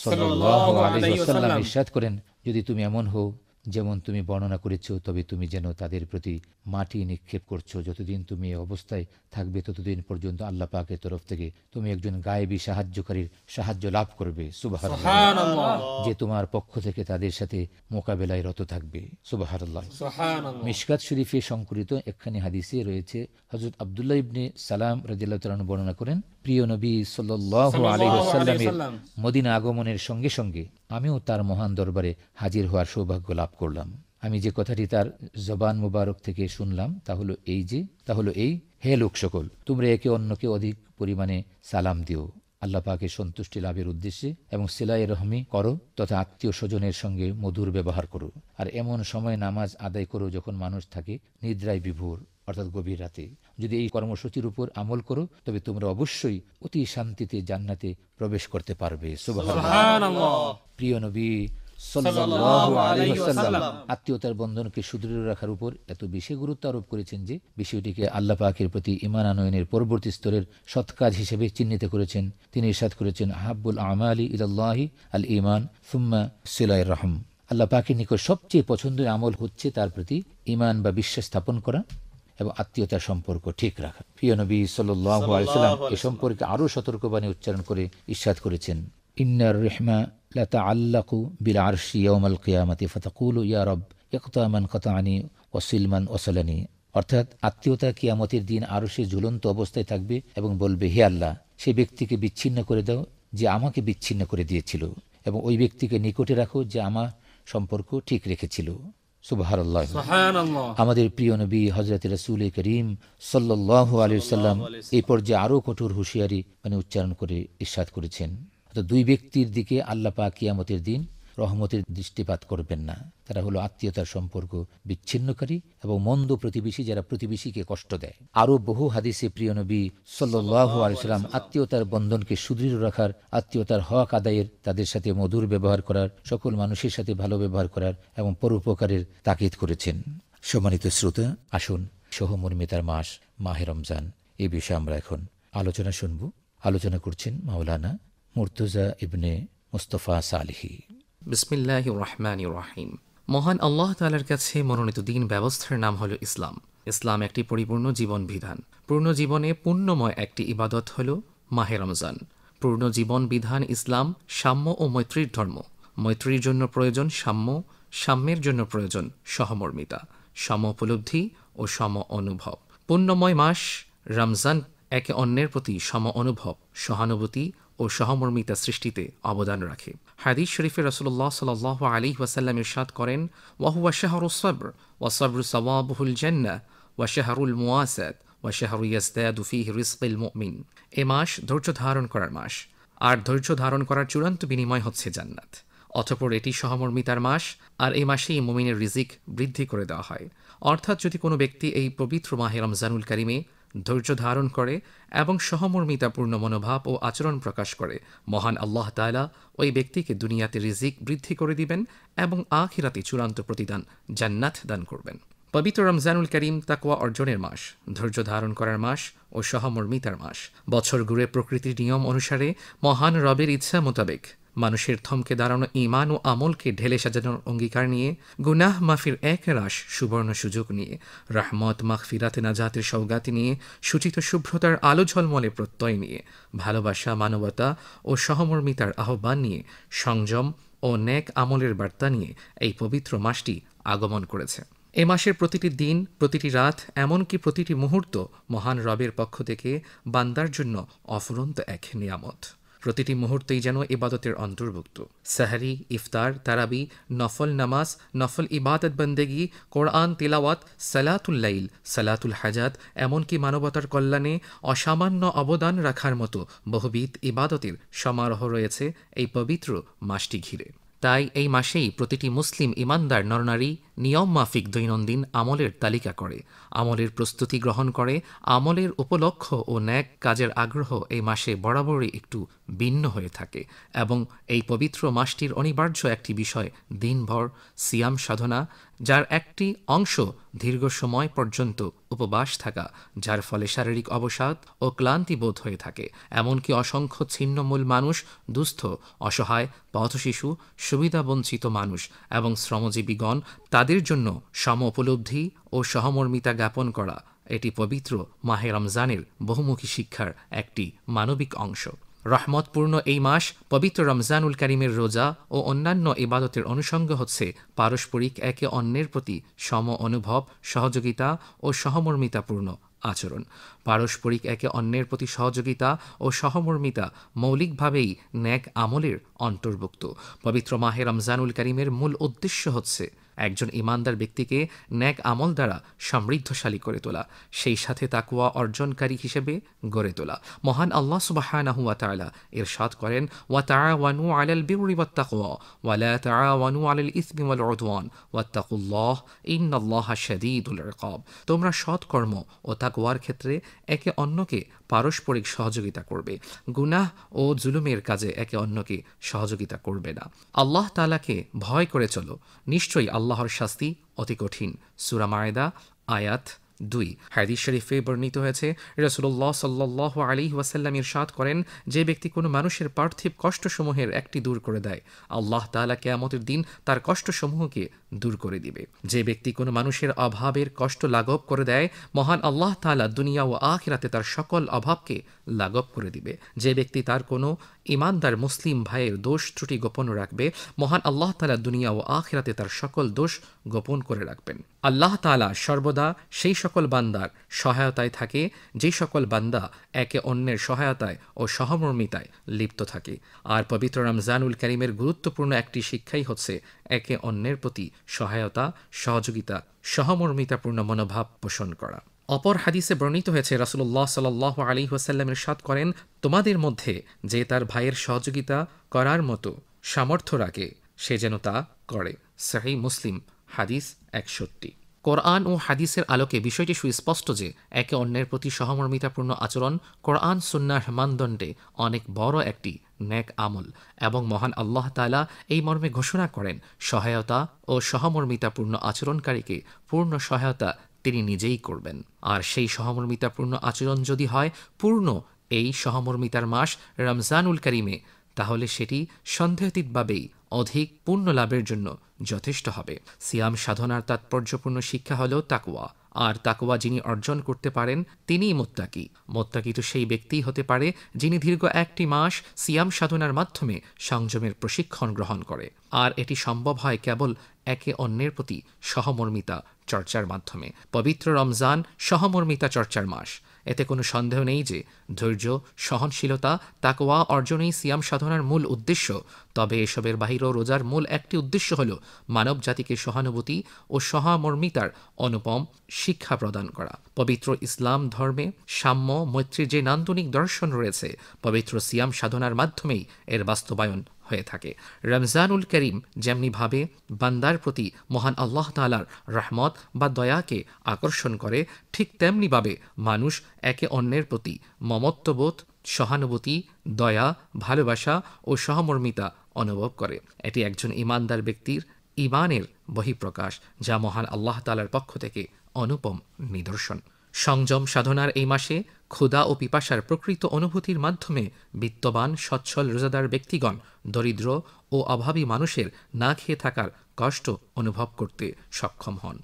সাল্লাম ইরশাদ করেন যদি তুমি এমন হও যেমন তুমি বর্ণনা করেছ তবে তুমি যেন তাদের প্রতি মাটি নিক্ষেপ করছো যতদিন তুমি এ অবস্থায় থাকবে ততদিন পর্যন্ত আল্লাহ পাকের তরফ থেকে তুমি একজন গায়েবী সাহায্যকারীর সাহায্য লাভ করবে সুবাহর যে তোমার পক্ষ থেকে তাদের সাথে মোকাবেলায় রত থাকবে সুবাহর মিসকাত শরীফে সংকলিত একখানি হাদিসে রয়েছে হজরত আবদুল্লাহ ইবনে সালাম রাজিয়াল বর্ণনা করেন প্রিয় নবী সাল্লু আলহিহাস্লামের মদিনা আগমনের সঙ্গে সঙ্গে আমিও তার মহান দরবারে হাজির হওয়ার সৌভাগ্য লাভ করলাম আমি যে কথাটি তার জবান মুবারক থেকে শুনলাম তা হলো এই যে তা হলো এই হে লোক সকল তোমরা একে অন্যকে অধিক পরিমাণে সালাম দিও আল্লাহ পাকে সন্তুষ্টি লাভের উদ্দেশ্যে এবং সেলাই রহমি করো তথা আত্মীয় স্বজনের সঙ্গে মধুর ব্যবহার করো আর এমন সময় নামাজ আদায় করো যখন মানুষ থাকে নিদ্রায় বিভোর অর্থাৎ গভীর রাতে যদি এই কর্মসূচির উপর আমল করো তবে তোমরা অবশ্যই অতি শান্তিতে জান্নাতে প্রবেশ করতে পারবে প্রিয় নবী আত্মীয়তার বন্ধনকে সুদৃঢ় রাখার উপর এত বেশি গুরুত্ব আরোপ করেছেন যে বিষয়টিকে আল্লাহ পাকের প্রতি ইমান আনয়নের পরবর্তী স্তরের সৎ কাজ হিসেবে চিহ্নিত করেছেন তিনি ইসাদ করেছেন হাব্বুল আমালি ইদাল্লাহি আল ইমান সুম্মা সিলাই রহম আল্লাহ পাকের নিকট সবচেয়ে পছন্দের আমল হচ্ছে তার প্রতি ইমান বা বিশ্বাস স্থাপন করা এবং আত্মীয়তার সম্পর্ক ঠিক রাখা প্রিয় নবী সাল্লাম এ সম্পর্কে আরও সতর্কবাণী উচ্চারণ করে ইস্বাদ করেছেন ইন্নার রেহমা লাতা আল্লাকু বিল আরশি ইয়ামাল কিয়ামাতি ফাতাকুল ইয়ারব একতামান কতানি ওসিলমান ওসলানি অর্থাৎ আত্মীয়তা কিয়ামতের দিন আরও সে ঝুলন্ত অবস্থায় থাকবে এবং বলবে হে আল্লাহ সে ব্যক্তিকে বিচ্ছিন্ন করে দাও যে আমাকে বিচ্ছিন্ন করে দিয়েছিল এবং ওই ব্যক্তিকে নিকটে রাখো যে আমার সম্পর্ক ঠিক রেখেছিল আমাদের প্রিয় নবী হজরত রসুল করিম সাল্লাহ আলী সাল্লাম এই পর্যায়ে আরও কঠোর হুঁশিয়ারি মানে উচ্চারণ করে ইস্বাদ করেছেন দুই ব্যক্তির দিকে আল্লাপা কিয়ামতের দিন রহমতের দৃষ্টিপাত করবেন না তারা হলো আত্মীয়তার সম্পর্ক বিচ্ছিন্নকারী এবং মন্দ প্রতিবেশী যারা প্রতিবেশীকে কষ্ট দেয় আরও বহু হাদিসে প্রিয় নবী সাল্লাহ আলসালাম আত্মীয়তার বন্ধনকে সুদৃঢ় রাখার আত্মীয়তার হক আদায়ের তাদের সাথে মধুর ব্যবহার করার সকল মানুষের সাথে ভালো ব্যবহার করার এবং পরোপকারের তাকিদ করেছেন সম্মানিত শ্রোতা আসুন সহমর্মিতার মাস মাহে রমজান এ বিষয়ে আমরা এখন আলোচনা শুনব আলোচনা করছেন মাওলানা মুর্তজা ইবনে মুস্তফা সালিহী বিসমিল্লাহ রহমান রাহিম মহান আল্লাহ তালার কাছে মনোনীত দিন ব্যবস্থার নাম হল ইসলাম ইসলাম একটি পরিপূর্ণ জীবন বিধান পূর্ণ জীবনে পূর্ণময় একটি ইবাদত হল মাহে রমজান পূর্ণ জীবন বিধান ইসলাম সাম্য ও মৈত্রীর ধর্ম মৈত্রীর জন্য প্রয়োজন সাম্য সাম্যের জন্য প্রয়োজন সহমর্মিতা সম উপলব্ধি ও সম অনুভব পূর্ণময় মাস রমজান একে অন্যের প্রতি সম অনুভব সহানুভূতি ও সহমর্মিতা সৃষ্টিতে অবদান রাখে হাদিস শরীফে রসুল্লাহ সাল আলী ওয়াসাল্লাম ইরশাদ করেন ওয়াহুয়া শাহরু সবর ওয়াসবরু সওয়াবহুল জান্না ওয়া শাহরুল মুয়াসাদ ওয়া শাহরু ইয়াস্তায়াদু ফিহি রিজকিল মুমিন এ মাস ধৈর্য ধারণ করার মাস আর ধৈর্য ধারণ করার চূড়ান্ত বিনিময় হচ্ছে জান্নাত অতপর এটি সহমর্মিতার মাস আর এই মাসেই মুমিনের রিজিক বৃদ্ধি করে দেওয়া হয় অর্থাৎ যদি কোনো ব্যক্তি এই পবিত্র মাহে রমজানুল কারিমে ধৈর্য ধারণ করে এবং সহমর্মিতাপূর্ণ মনোভাব ও আচরণ প্রকাশ করে মহান আল্লাহ তালা ওই ব্যক্তিকে দুনিয়াতে রিজিক বৃদ্ধি করে দিবেন এবং আখিরাতে চূড়ান্ত প্রতিদান জান্নাত দান করবেন পবিত্র রমজানুল করিম তাকোয়া অর্জনের মাস ধৈর্য ধারণ করার মাস ও সহমর্মিতার মাস বছর ঘুরে প্রকৃতির নিয়ম অনুসারে মহান রবের ইচ্ছা মোতাবেক মানুষের থমকে দাঁড়ানো ইমান ও আমলকে ঢেলে সাজানোর অঙ্গীকার নিয়ে গুনাহ মাফির এক রাস সুবর্ণ সুযোগ নিয়ে রাহমত মাহফিরাতে নাজাতের সৌগাতি নিয়ে সূচিত শুভ্রতার আলো ঝলমলে প্রত্যয় নিয়ে ভালোবাসা মানবতা ও সহমর্মিতার আহ্বান নিয়ে সংযম ও ন্যাক আমলের বার্তা নিয়ে এই পবিত্র মাসটি আগমন করেছে এ মাসের প্রতিটি দিন প্রতিটি রাত এমনকি প্রতিটি মুহূর্ত মহান রবের পক্ষ থেকে বান্দার জন্য অফুরন্ত এক নিয়ামত প্রতিটি মুহূর্তেই যেন ইবাদতের অন্তর্ভুক্ত সাহারি ইফতার তারাবি নফল নামাজ নফল ইবাদত বন্দেগি কোরআন তিলাওয়াত সালাতুল লাইল সালাতুল হাজাত এমনকি মানবতার কল্যাণে অসামান্য অবদান রাখার মতো বহুবিধ ইবাদতের সমারোহ রয়েছে এই পবিত্র মাসটি ঘিরে তাই এই মাসেই প্রতিটি মুসলিম ইমানদার নরনারী নিয়ম মাফিক দৈনন্দিন আমলের তালিকা করে আমলের প্রস্তুতি গ্রহণ করে আমলের উপলক্ষ ও ন্যাক কাজের আগ্রহ এই মাসে বরাবরই একটু ভিন্ন হয়ে থাকে এবং এই পবিত্র মাসটির অনিবার্য একটি বিষয় দিনভর সিয়াম সাধনা যার একটি অংশ দীর্ঘ সময় পর্যন্ত উপবাস থাকা যার ফলে শারীরিক অবসাদ ও ক্লান্তি বোধ হয়ে থাকে এমনকি অসংখ্য ছিন্নমূল মানুষ দুস্থ অসহায় পথশিশু সুবিধাবঞ্চিত মানুষ এবং শ্রমজীবীগণ তাদের জন্য সম উপলব্ধি ও সহমর্মিতা জ্ঞাপন করা এটি পবিত্র মাহে রমজানের বহুমুখী শিক্ষার একটি মানবিক অংশ রহমতপূর্ণ এই মাস পবিত্র রমজানুল করিমের রোজা ও অন্যান্য ইবাদতের অনুষঙ্গ হচ্ছে পারস্পরিক একে অন্যের প্রতি সম অনুভব সহযোগিতা ও সহমর্মিতাপূর্ণ আচরণ পারস্পরিক একে অন্যের প্রতি সহযোগিতা ও সহমর্মিতা মৌলিকভাবেই ন্যাক আমলের অন্তর্ভুক্ত পবিত্র মাহে রমজানুল করিমের মূল উদ্দেশ্য হচ্ছে একজন ইমানদার ব্যক্তিকে ন্যাক আমল দ্বারা সমৃদ্ধশালী করে তোলা সেই সাথে তাকুয়া অর্জনকারী হিসেবে গড়ে তোলা মহান আল্লাহ সুবাহ এর সাদ করেন ওয়া আলাল বিউরি ওয়ালা আলাল ইসমি তোমরা সৎকর্ম ও তাকওয়ার ক্ষেত্রে একে অন্যকে পারস্পরিক সহযোগিতা করবে গুনাহ ও জুলুমের কাজে একে অন্যকে সহযোগিতা করবে না আল্লাহ তালাকে ভয় করে চলো নিশ্চয়ই আল্লাহ আল্লাহর শাস্তি অতি কঠিন সুরামায়দা আয়াত দুই হায়দিস শরীফে বর্ণিত হয়েছে রসুল্লাহ সাল্লাহ আলী ওয়াসাল্লাম ইরশাদ করেন যে ব্যক্তি কোনো মানুষের পার্থিব কষ্টসমূহের একটি দূর করে দেয় আল্লাহ তালা কেয়ামতের দিন তার কষ্টসমূহকে দূর করে দিবে যে ব্যক্তি কোনো মানুষের অভাবের কষ্ট লাঘব করে দেয় মহান আল্লাহ তালা দুনিয়া ও আখিরাতে তার সকল অভাবকে লাঘব করে দিবে যে ব্যক্তি তার কোনো ইমানদার মুসলিম ভাইয়ের দোষ ত্রুটি গোপন রাখবে মহান আল্লাহ তালা দুনিয়া ও আখেরাতে তার সকল দোষ গোপন করে রাখবেন আল্লাহ তালা সর্বদা সেই সকল বান্দার সহায়তায় থাকে যে সকল বান্দা একে অন্যের সহায়তায় ও সহমর্মিতায় লিপ্ত থাকে আর পবিত্র রমজানুল করিমের গুরুত্বপূর্ণ একটি শিক্ষাই হচ্ছে একে অন্যের প্রতি সহায়তা সহযোগিতা সহমর্মিতাপূর্ণ মনোভাব পোষণ করা অপর হাদিসে বর্ণিত হয়েছে রাসুল্লাহ সাল আলী ওয়াসাল্লাম ইরশাদ করেন তোমাদের মধ্যে যে তার ভাইয়ের সহযোগিতা করার মতো সামর্থ্য রাখে সে যেন তা করে সাহি মুসলিম হাদিস একষট্টি কোরআন ও হাদিসের আলোকে বিষয়টি সুস্পষ্ট যে একে অন্যের প্রতি সহমর্মিতাপূর্ণ আচরণ কোরআন সুন্নার মানদণ্ডে অনেক বড় একটি ন্যাক আমল এবং মহান আল্লাহ তালা এই মর্মে ঘোষণা করেন সহায়তা ও সহমর্মিতাপূর্ণ আচরণকারীকে পূর্ণ সহায়তা তিনি নিজেই করবেন আর সেই সহমর্মিতাপূর্ণ আচরণ যদি হয় পূর্ণ এই সহমর্মিতার মাস রমজানুল করিমে তাহলে সেটি সন্দেহাতীতভাবেই অধিক পূর্ণ লাভের জন্য যথেষ্ট হবে সিয়াম সাধনার তাৎপর্যপূর্ণ শিক্ষা হল তাকুয়া আর তাকুয়া যিনি অর্জন করতে পারেন তিনিই মোত্তাকি মোত্তাকি তো সেই ব্যক্তিই হতে পারে যিনি দীর্ঘ একটি মাস সিয়াম সাধনার মাধ্যমে সংযমের প্রশিক্ষণ গ্রহণ করে আর এটি সম্ভব হয় কেবল একে অন্যের প্রতি সহমর্মিতা চর্চার মাধ্যমে পবিত্র রমজান সহমর্মিতা চর্চার মাস এতে কোনো সন্দেহ নেই যে ধৈর্য সহনশীলতা তাকোয়া অর্জনেই সিয়াম সাধনার মূল উদ্দেশ্য তবে এসবের বাহিরও রোজার মূল একটি উদ্দেশ্য হল মানব জাতিকে সহানুভূতি ও সহামর্মিতার অনুপম শিক্ষা প্রদান করা পবিত্র ইসলাম ধর্মে সাম্য মৈত্রীর যে নান্দনিক দর্শন রয়েছে পবিত্র সিয়াম সাধনার মাধ্যমেই এর বাস্তবায়ন হয়ে থাকে রমজানুল করিম যেমনিভাবে বান্দার প্রতি মহান আল্লাহ তালার রহমত বা দয়াকে আকর্ষণ করে ঠিক তেমনিভাবে মানুষ একে অন্যের প্রতি মমত্ববোধ সহানুভূতি দয়া ভালোবাসা ও সহমর্মিতা অনুভব করে এটি একজন ইমানদার ব্যক্তির ইমানের বহিঃপ্রকাশ যা মহান আল্লাহ তালার পক্ষ থেকে অনুপম নিদর্শন সংযম সাধনার এই মাসে ক্ষুদা ও পিপাসার প্রকৃত অনুভূতির মাধ্যমে বিত্তবান সচ্ছল রোজাদার ব্যক্তিগণ দরিদ্র ও অভাবী মানুষের না খেয়ে থাকার কষ্ট অনুভব করতে সক্ষম হন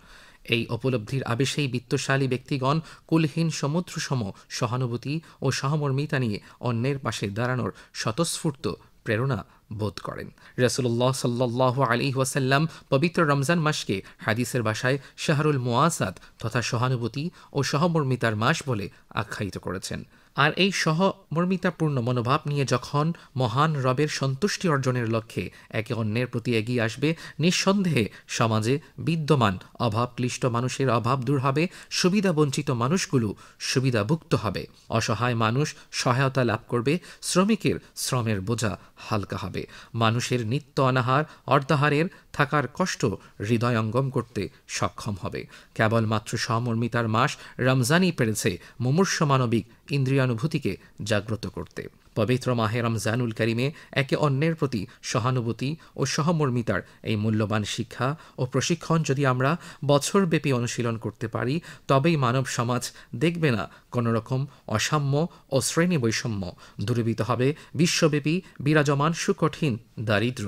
এই উপলব্ধির আবেশেই বিত্তশালী ব্যক্তিগণ কুলহীন সমুদ্রসম সহানুভূতি ও সহমর্মিতা নিয়ে অন্যের পাশে দাঁড়ানোর স্বতঃস্ফূর্ত প্রেরণা বোধ করেন রসুল্লাহ সাল্লাহ আলী ওয়াসাল্লাম পবিত্র রমজান মাসকে হাদিসের ভাষায় শাহরুল মোয়াসাদ তথা সহানুভূতি ও সহমর্মিতার মাস বলে আখ্যায়িত করেছেন আর এই সহমর্মিতাপূর্ণ মনোভাব নিয়ে যখন মহান রবের সন্তুষ্টি অর্জনের লক্ষ্যে একে অন্যের প্রতি এগিয়ে আসবে নিঃসন্দেহে সমাজে বিদ্যমান অভাব ক্লিষ্ট মানুষের অভাব দূর হবে সুবিধাবঞ্চিত মানুষগুলো সুবিধাভুক্ত হবে অসহায় মানুষ সহায়তা লাভ করবে শ্রমিকের শ্রমের বোঝা হালকা হবে মানুষের নিত্য অনাহার অর্ধাহারের থাকার কষ্ট হৃদয়ঙ্গম করতে সক্ষম হবে কেবলমাত্র সমর্মিতার মাস রমজানই পেরেছে মুমূর্ষ মানবিক ইন্দ্রিয়ানুভূতিকে জাগ্রত করতে পবিত্র মাহে রমজানুল করিমে একে অন্যের প্রতি সহানুভূতি ও সহমর্মিতার এই মূল্যবান শিক্ষা ও প্রশিক্ষণ যদি আমরা বছরব্যাপী অনুশীলন করতে পারি তবেই মানব সমাজ দেখবে না কোনো রকম অসাম্য ও শ্রেণী বৈষম্য দূরীভূত হবে বিশ্বব্যাপী বিরাজমান সুকঠিন দারিদ্র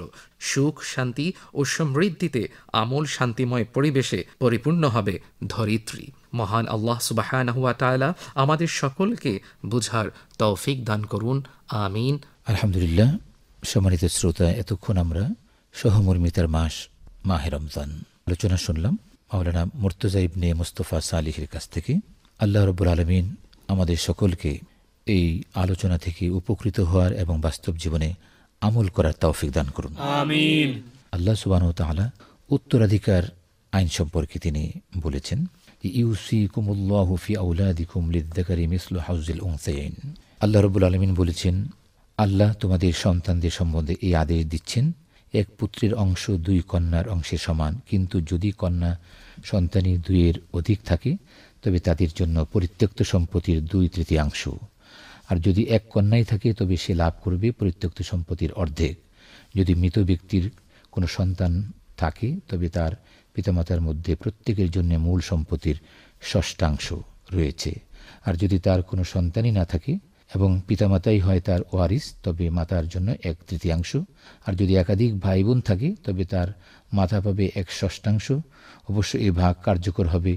সুখ শান্তি ও সমৃদ্ধিতে আমূল শান্তিময় পরিবেশে পরিপূর্ণ হবে ধরিত্রী মহান আল্লাহ সুবাহানহুয়া আমাদের সকলকে বুঝার তৌফিক দান করুন আমিন আলহামদুলিল্লাহ সম্মানিত শ্রোতা এতক্ষণ আমরা সহমর্মিতার মাস মাহে রমজান আলোচনা শুনলাম মাওলানা মুর্তজা ইবনে মুস্তফা সালিহের কাছ থেকে আল্লাহ রব্বুল আলমিন আমাদের সকলকে এই আলোচনা থেকে উপকৃত হওয়ার এবং বাস্তব জীবনে আমল করার তৌফিক দান করুন আমিন আল্লাহ সুবাহ উত্তরাধিকার আইন সম্পর্কে তিনি বলেছেন আল্লাহ রবুল আলমিন বলেছেন আল্লাহ তোমাদের সন্তানদের সম্বন্ধে এই আদেশ দিচ্ছেন এক পুত্রের অংশ দুই কন্যার অংশে সমান কিন্তু যদি কন্যা সন্তানের দুইয়ের অধিক থাকে তবে তাদের জন্য পরিত্যক্ত সম্পত্তির দুই তৃতীয়াংশ আর যদি এক কন্যাই থাকে তবে সে লাভ করবে পরিত্যক্ত সম্পত্তির অর্ধেক যদি মৃত ব্যক্তির কোনো সন্তান থাকে তবে তার পিতামাতার মধ্যে প্রত্যেকের জন্য মূল সম্পত্তির ষষ্ঠাংশ রয়েছে আর যদি তার কোনো সন্তানই না থাকে এবং পিতামাতাই হয় তার ওয়ারিস তবে মাতার জন্য এক তৃতীয়াংশ আর যদি একাধিক ভাই বোন থাকে তবে তার মাথা পাবে এক ষষ্ঠাংশ অবশ্য এ ভাগ কার্যকর হবে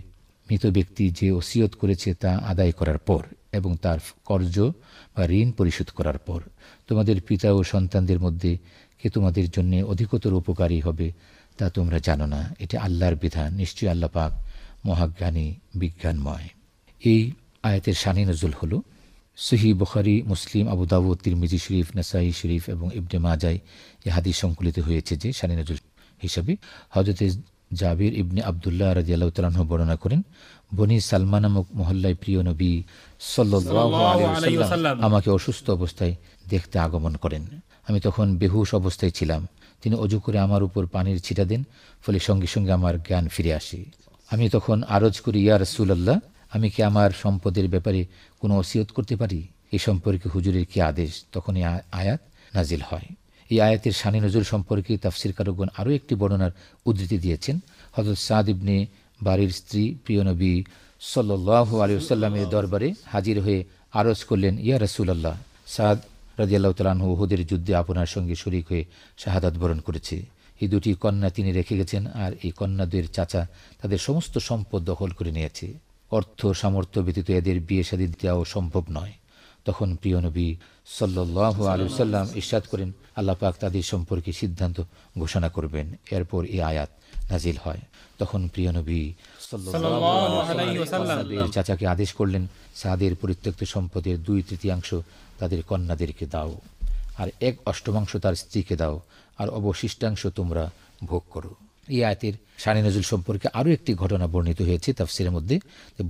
মৃত ব্যক্তি যে ওসিয়ত করেছে তা আদায় করার পর এবং তার কর্য বা ঋণ পরিশোধ করার পর তোমাদের পিতা ও সন্তানদের মধ্যে কে তোমাদের জন্য অধিকতর উপকারী হবে তা তোমরা জানো না এটি আল্লাহর বিধান নিশ্চয়ই আল্লাহ পাক মহাজ্ঞানী বিজ্ঞানময় এই আয়াতের শানি নজুল হল সহি বুখারি মুসলিম আবু তিরমিজি শরীফ নাসাই শরীফ এবং ইবনে মাজাই এ হাদিস সংকলিত হয়েছে যে শানি নজুল হিসাবে হজরত জাবির ইবনে আবদুল্লাহ রাজি আল্লাহ বর্ণনা করেন বনি সালমা নামক মহল্লায় প্রিয় নবী সাল্লাম আমাকে অসুস্থ অবস্থায় দেখতে আগমন করেন আমি তখন বেহুশ অবস্থায় ছিলাম তিনি অজু করে আমার উপর পানির ছিটা দেন ফলে সঙ্গে সঙ্গে আমার জ্ঞান ফিরে আসে আমি তখন আরজ করি ইয়া রসুলাল্লাহ আমি কি আমার সম্পদের ব্যাপারে কোনো অসিয়ত করতে পারি এই সম্পর্কে হুজুরের কি আদেশ তখনই আয়াত নাজিল হয় এই আয়াতের সানি নজর সম্পর্কে তাফসির কারকগণ আরও একটি বর্ণনার উদ্ধৃতি দিয়েছেন হজরত সাদ ইবনে বাড়ির স্ত্রী প্রিয় নবী সাল্লু আলিয়াল্লামের দরবারে হাজির হয়ে আরজ করলেন ইয়া রসুলাল্লাহ সাদ রাজিয়াল্লাহ তালাহু উহুদের যুদ্ধে আপনার সঙ্গে শরিক হয়ে শাহাদাত বরণ করেছে এই দুটি কন্যা তিনি রেখে গেছেন আর এই কন্যাদের চাচা তাদের সমস্ত সম্পদ দখল করে নিয়েছে অর্থ সামর্থ্য ব্যতীত এদের বিয়ে সাদী দেওয়াও সম্ভব নয় তখন প্রিয় নবী সাল্লাহ আলুসাল্লাম ইস্বাদ করেন আল্লাহ পাক তাদের সম্পর্কে সিদ্ধান্ত ঘোষণা করবেন এরপর এই আয়াত নাজিল হয় তখন প্রিয় নবী চাচাকে আদেশ করলেন সাদের পরিত্যক্ত সম্পদের দুই তৃতীয়াংশ তাদের কন্যাদেরকে দাও আর এক অষ্টমাংশ তার স্ত্রীকে দাও আর অবশিষ্টাংশ তোমরা ভোগ করো এই আয়াতের সানি নজরুল সম্পর্কে আরও একটি ঘটনা বর্ণিত হয়েছে তাফসিরের মধ্যে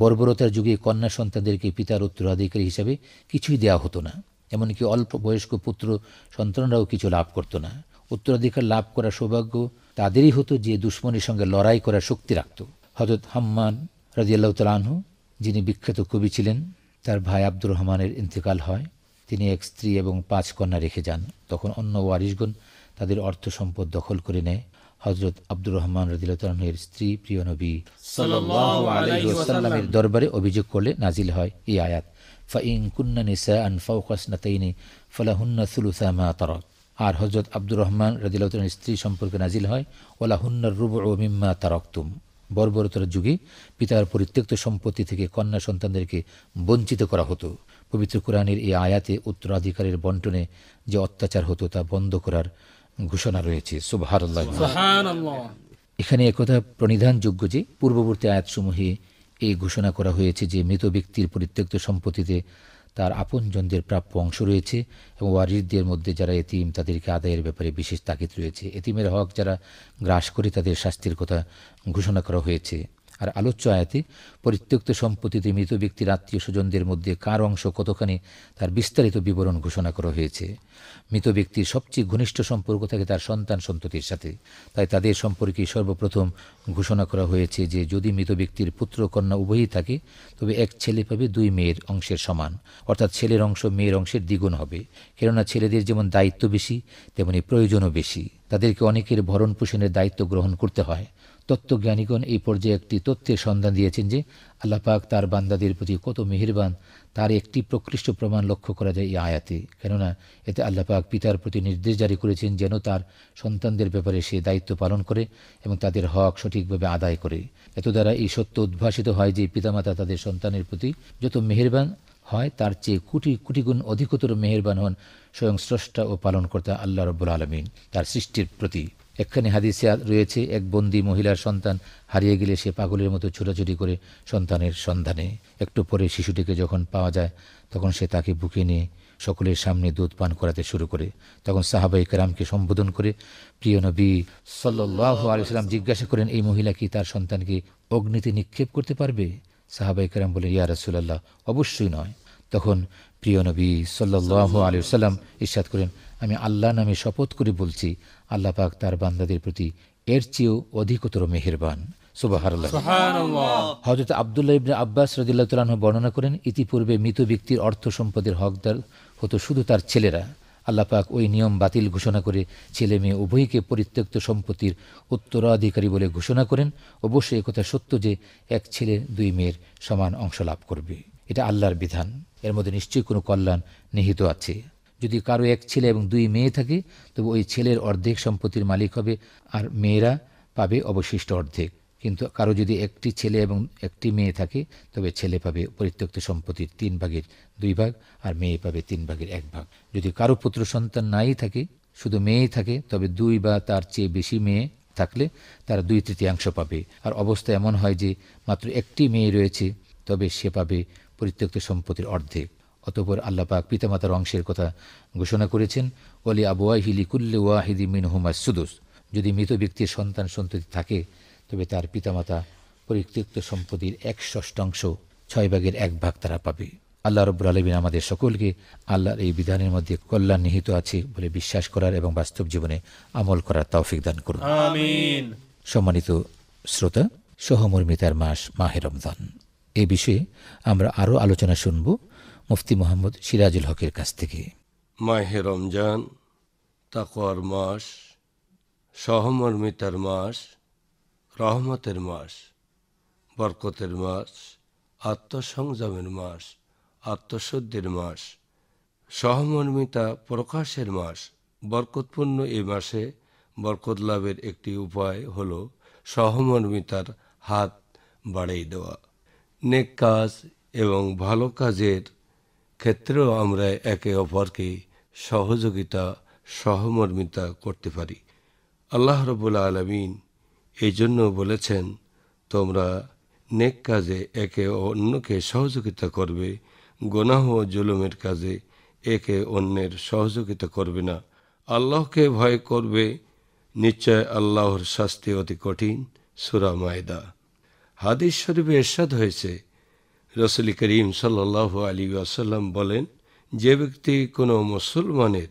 বর্বরতার যুগে কন্যা সন্তানদেরকে পিতার উত্তরাধিকারী হিসাবে কিছুই দেওয়া হতো না এমনকি অল্প বয়স্ক পুত্র সন্তানরাও কিছু লাভ করত না উত্তরাধিকার লাভ করার সৌভাগ্য তাদেরই হতো যে দুশ্মনের সঙ্গে লড়াই করার শক্তি রাখত হজরত হাম্মান রাজিয়াল্লাহ তালাহু যিনি বিখ্যাত কবি ছিলেন তার ভাই আব্দুর রহমানের ইন্তেকাল হয় তিনি এক স্ত্রী এবং পাঁচ কন্যা রেখে যান তখন অন্য ওয়ারিশগণ তাদের অর্থ সম্পদ দখল করে নেয় হজরত আব্দুর রহমান রদিলতালহের স্ত্রী প্রিয় নবী সাল্লামের দরবারে অভিযোগ করলে নাজিল হয় এই আয়াত ফাইন কুন্না নিসা আন ফাউকাসনাতাইনি ফলাহুন্না সুলুসা মা তরক আর হজরত আব্দুর রহমান রদিলতালহের স্ত্রী সম্পর্কে নাজিল হয় ওলাহুন্নার রুব ও মিম্মা তারক তুম বর্বরতার যুগে পিতার পরিত্যক্ত সম্পত্তি থেকে কন্যা সন্তানদেরকে বঞ্চিত করা হতো পবিত্র কোরআনের এই আয়াতে উত্তরাধিকারের বন্টনে যে অত্যাচার হতো তা বন্ধ করার ঘোষণা রয়েছে এখানে একথা প্রণিধানযোগ্য যে পূর্ববর্তী আয়াতসমূহে এই ঘোষণা করা হয়েছে যে মৃত ব্যক্তির পরিত্যক্ত সম্পত্তিতে তার আপনজনদের প্রাপ্য অংশ রয়েছে এবং ওয়ারিদদের মধ্যে যারা এতিম তাদেরকে আদায়ের ব্যাপারে বিশেষ তাকিদ রয়েছে এতিমের হক যারা গ্রাস করে তাদের শাস্তির কথা ঘোষণা করা হয়েছে আর আলোচ্য আয়াতে পরিত্যক্ত সম্পত্তিতে মৃত ব্যক্তির আত্মীয় স্বজনদের মধ্যে কার অংশ কতখানি তার বিস্তারিত বিবরণ ঘোষণা করা হয়েছে মৃত ব্যক্তির সবচেয়ে ঘনিষ্ঠ সম্পর্ক থাকে তার সন্তান সন্ততির সাথে তাই তাদের সম্পর্কে সর্বপ্রথম ঘোষণা করা হয়েছে যে যদি মৃত ব্যক্তির পুত্র কন্যা উভয়ই থাকে তবে এক ছেলে পাবে দুই মেয়ের অংশের সমান অর্থাৎ ছেলের অংশ মেয়ের অংশের দ্বিগুণ হবে কেননা ছেলেদের যেমন দায়িত্ব বেশি তেমনি প্রয়োজনও বেশি তাদেরকে অনেকের ভরণ পোষণের দায়িত্ব গ্রহণ করতে হয় তত্ত্বজ্ঞানীগণ এই পর্যায়ে একটি তথ্যের সন্ধান দিয়েছেন যে আল্লাপাক তার বান্দাদের প্রতি কত মেহেরবান তার একটি প্রকৃষ্ট প্রমাণ লক্ষ্য করা যায় এই আয়াতে কেননা এতে আল্লাপাক পিতার প্রতি নির্দেশ জারি করেছেন যেন তার সন্তানদের ব্যাপারে সে দায়িত্ব পালন করে এবং তাদের হক সঠিকভাবে আদায় করে এত দ্বারা এই সত্য উদ্ভাসিত হয় যে পিতামাতা তাদের সন্তানের প্রতি যত মেহেরবান হয় তার চেয়ে কোটি কোটি গুণ অধিকতর মেহেরবান হন স্বয়ং স্রষ্টা ও পালনকর্তা আল্লাহ রব্বুল আলমিন তার সৃষ্টির প্রতি একখানি হাদিসে রয়েছে এক বন্দী মহিলার সন্তান হারিয়ে গেলে সে পাগলের মতো ছোটাছুটি করে সন্তানের সন্ধানে একটু পরে শিশুটিকে যখন পাওয়া যায় তখন সে তাকে বুকে নিয়ে সকলের সামনে দুধ পান করাতে শুরু করে তখন সাহাবা ইকরামকে সম্বোধন করে প্রিয় নবী সাল্লাহ আলিয়াল্লাম জিজ্ঞাসা করেন এই মহিলা কি তার সন্তানকে অগ্নিতে নিক্ষেপ করতে পারবে সাহাবাই ইকরাম বলে ইয়া রাসুল্লাহ অবশ্যই নয় তখন প্রিয় নবী সাল্লাহ আলিয়াল্লাম ইস্বাদ করেন আমি আল্লাহ নামে শপথ করে বলছি আল্লাপাক তার বান্দাদের প্রতি এর চেয়েও অধিকতর মেহেরবান হজরত আবদুল্লাহ ইবনে আব্বাস রদিল্লাহ বর্ণনা করেন ইতিপূর্বে মৃত ব্যক্তির অর্থ সম্পদের হকদার হতো শুধু তার ছেলেরা আল্লাপাক ওই নিয়ম বাতিল ঘোষণা করে ছেলে মেয়ে উভয়কে পরিত্যক্ত সম্পত্তির উত্তরাধিকারী বলে ঘোষণা করেন অবশ্যই একথা সত্য যে এক ছেলে দুই মেয়ের সমান অংশ লাভ করবে এটা আল্লাহর বিধান এর মধ্যে নিশ্চয়ই কোনো কল্যাণ নিহিত আছে যদি কারো এক ছেলে এবং দুই মেয়ে থাকে তবে ওই ছেলের অর্ধেক সম্পত্তির মালিক হবে আর মেয়েরা পাবে অবশিষ্ট অর্ধেক কিন্তু কারো যদি একটি ছেলে এবং একটি মেয়ে থাকে তবে ছেলে পাবে পরিত্যক্ত সম্পত্তির তিন ভাগের দুই ভাগ আর মেয়ে পাবে তিন ভাগের এক ভাগ যদি কারো পুত্র সন্তান নাই থাকে শুধু মেয়েই থাকে তবে দুই বা তার চেয়ে বেশি মেয়ে থাকলে তারা দুই তৃতীয়াংশ পাবে আর অবস্থা এমন হয় যে মাত্র একটি মেয়ে রয়েছে তবে সে পাবে পরিত্যক্ত সম্পত্তির অর্ধেক অতপর আল্লাপাক পিতামাতার অংশের কথা ঘোষণা করেছেন অলি আবুয়াহি কুল্লে ওয়াহিদি মিন হুমা সুদুস যদি মৃত ব্যক্তির সন্তান সন্ততি থাকে তবে তার পিতামাতা পরিত্যক্ত সম্পত্তির এক ষষ্ঠাংশ ছয় ভাগের এক ভাগ তারা পাবে আল্লাহ রব্বুর আলমিন আমাদের সকলকে আল্লাহর এই বিধানের মধ্যে কল্যাণ নিহিত আছে বলে বিশ্বাস করার এবং বাস্তব জীবনে আমল করার তৌফিক দান করুন সম্মানিত শ্রোতা সহমর্মিতার মাস মাহে রমদান এ বিষয়ে আমরা আরও আলোচনা শুনবো মুফতি মোহাম্মদ সিরাজুল হকের কাছ থেকে মাহে রমজান তাকোয়ার মাস সহমর্মিতার মাস রহমতের মাস বরকতের মাস আত্মসংযমের মাস আত্মশুদ্ধির মাস সহমর্মিতা প্রকাশের মাস বরকতপূর্ণ এ মাসে বরকত লাভের একটি উপায় হল সহমর্মিতার হাত বাড়িয়ে দেওয়া নেক কাজ এবং ভালো কাজের ক্ষেত্রেও আমরা একে অপরকে সহযোগিতা সহমর্মিতা করতে পারি আল্লাহ রবুল আলমিন এই জন্য বলেছেন তোমরা নেক কাজে একে অন্যকে সহযোগিতা করবে গোনাহ ও জুলুমের কাজে একে অন্যের সহযোগিতা করবে না আল্লাহকে ভয় করবে নিশ্চয় আল্লাহর শাস্তি অতি কঠিন সুরা মায়দা হাদিস শরীফে এরশাদ হয়েছে রসুল করিম সাল্লাহ আলী আসাল্লাম বলেন যে ব্যক্তি কোনো মুসলমানের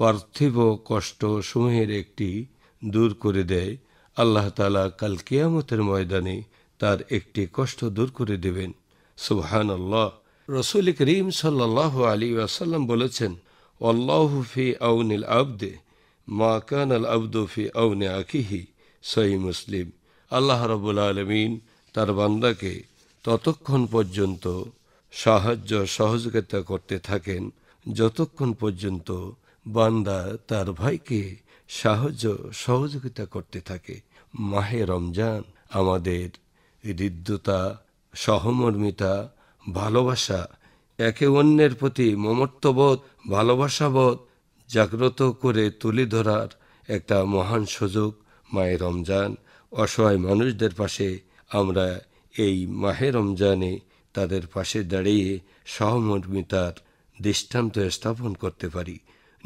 পার্থিব কষ্ট সমূহের একটি দূর করে দেয় আল্লাহ তালা কাল কেয়ামতের ময়দানে তার একটি কষ্ট দূর করে দেবেন সুবহান আল্লাহ রসুল করিম সাল্লাহ আলী আসাল্লাম বলেছেন অল্লাহফি আউনিল আবদে মা কান আল আবদুফি আউনে আকিহি সহি মুসলিম আল্লাহ রবুল আলমিন তার বান্দাকে ততক্ষণ পর্যন্ত সাহায্য সহযোগিতা করতে থাকেন যতক্ষণ পর্যন্ত বান্দা তার ভাইকে সাহায্য সহযোগিতা করতে থাকে মাহে রমজান আমাদের হৃদ্যতা সহমর্মিতা ভালোবাসা একে অন্যের প্রতি মমত্ববোধ ভালোবাসাবোধ জাগ্রত করে তুলে ধরার একটা মহান সুযোগ মায়ের রমজান অসহায় মানুষদের পাশে আমরা এই মাহে রমজানে তাদের পাশে দাঁড়িয়ে সহমর্মিতার দৃষ্টান্ত স্থাপন করতে পারি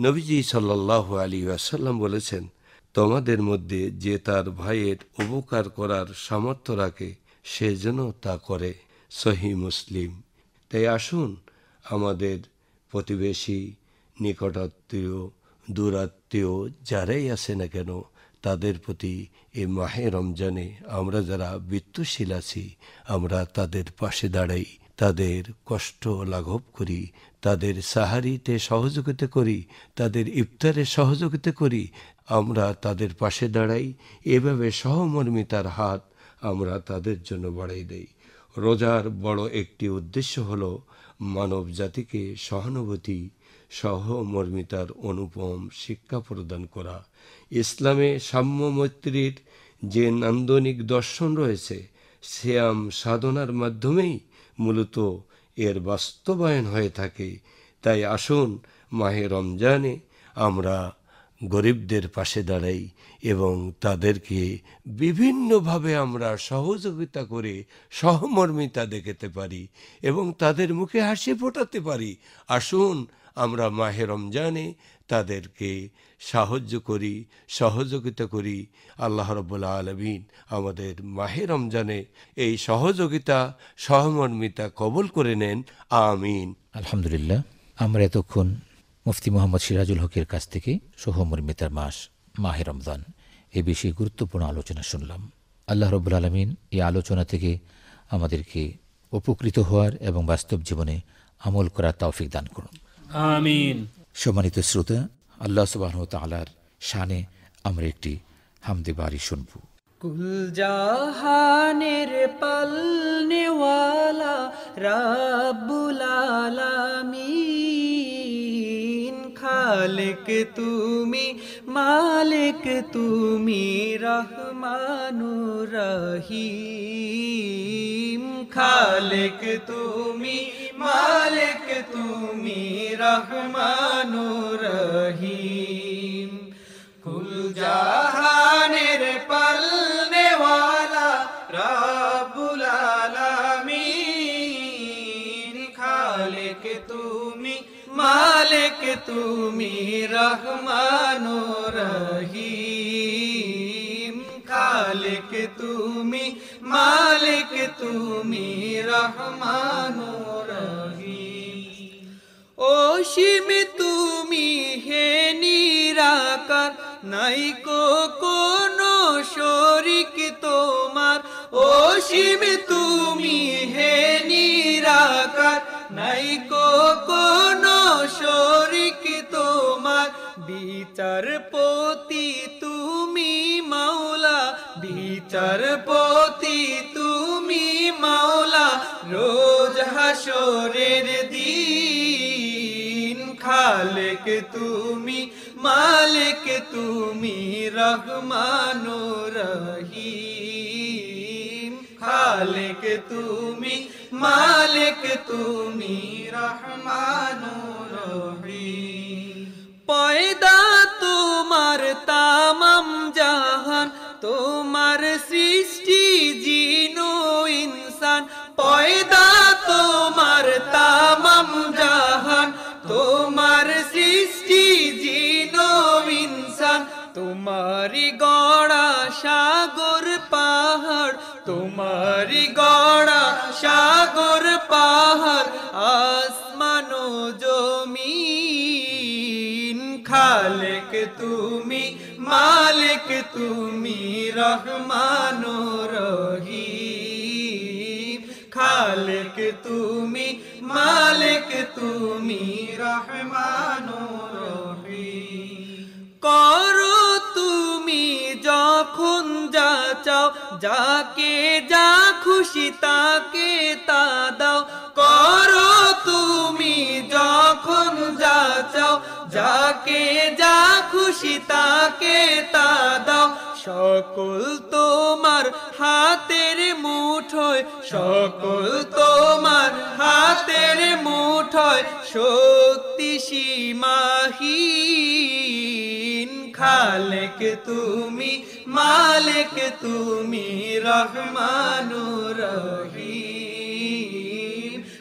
নবীজি সাল্লাহ আলী আসাল্লাম বলেছেন তোমাদের মধ্যে যে তার ভাইয়ের উপকার করার সামর্থ্য রাখে সে যেন তা করে সহি মুসলিম তাই আসুন আমাদের প্রতিবেশী নিকটাত্মীয় দূরাত্মীয় যারাই আছে না কেন তাদের প্রতি এ মাহে রমজানে আমরা যারা বৃত্তশীল আছি আমরা তাদের পাশে দাঁড়াই তাদের কষ্ট লাঘব করি তাদের সাহারিতে সহযোগিতা করি তাদের ইফতারে সহযোগিতা করি আমরা তাদের পাশে দাঁড়াই এভাবে সহমর্মিতার হাত আমরা তাদের জন্য বাড়াই দেই রোজার বড় একটি উদ্দেশ্য হল মানব জাতিকে সহানুভূতি সহমর্মিতার অনুপম শিক্ষা প্রদান করা ইসলামে সাম্য মৈত্রীর যে নান্দনিক দর্শন রয়েছে শ্যাম সাধনার মাধ্যমেই মূলত এর বাস্তবায়ন হয়ে থাকে তাই আসুন মাহে রমজানে আমরা গরিবদের পাশে দাঁড়াই এবং তাদেরকে বিভিন্নভাবে আমরা সহযোগিতা করে সহমর্মিতা দেখাতে পারি এবং তাদের মুখে হাসি ফোটাতে পারি আসুন আমরা মাহে রমজানে তাদেরকে সাহায্য করি সহযোগিতা করি আল্লাহ রব্বুল্লা আলমিন আমাদের মাহে রমজানে এই সহযোগিতা সহমর্মিতা কবল করে নেন আমিন আলহামদুলিল্লাহ আমরা এতক্ষণ মুফতি মোহাম্মদ সিরাজুল হকের কাছ থেকে সহমর্মিতার মাস মাহে রমজান এ বিষয়ে গুরুত্বপূর্ণ আলোচনা শুনলাম আল্লাহ রব্বুল আলমিন এই আলোচনা থেকে আমাদেরকে উপকৃত হওয়ার এবং বাস্তব জীবনে আমল করার তৌফিক দান করুন আমিন সম্মানিত শ্রোতা আল্লাহ সুবাহ তালার শানে আমরা একটি হামদে বাড়ি শুনব কুলজাহানের পাল নেওয়ালা রাব্বুল খালেক তুমি মালিক তুমি রহমানু রহিম خالک تمہ مالک تم رہو رہل جہان پلنے والا رولا لام خالق تمہیں مالک تمہیں رہ مانو رہی মালিক তুমি রহমান অসীম তুমি হে নিরাকার নাই কো কোন শরিক তোমার অসীম তুমি হে নিরাকার নাই কো কোন শরিক তোমার পতি তুমি মাওলা বিচারপতি তুমি মাওলা রোজ হাসরের দিন খালেক তুমি মালিক তুমি রহমান রহি খালেক তুমি মালিক তুমি রহমান রহি পয়দা তোমার তামাম জাহান তোমার সৃষ্টি জিনো ইনসান পয়দা তোমার তামাম জাহান তোমার সৃষ্টি জিনো ইনসান তোমারি গড়া সাগর পাহাড় তোমারি গড়া সাগর পাহাড় আসমান জমি খালেক তুমি مالک رحمان و رحیم خالق تمہیں مالک رحمان و رحیم کرو তুমি যখন যা চাও যাকে যা খুশি তাকে তা দাও করো তুমি যখন যা চাও যাকে যা খুশি তাকে তা দাও সকল তোমার হাতের মুঠোয় সকল তোমার হাতের মুঠোয় শক্তি সীমাহী خالک تمہیں مالک تمہیں رہ مانو رہی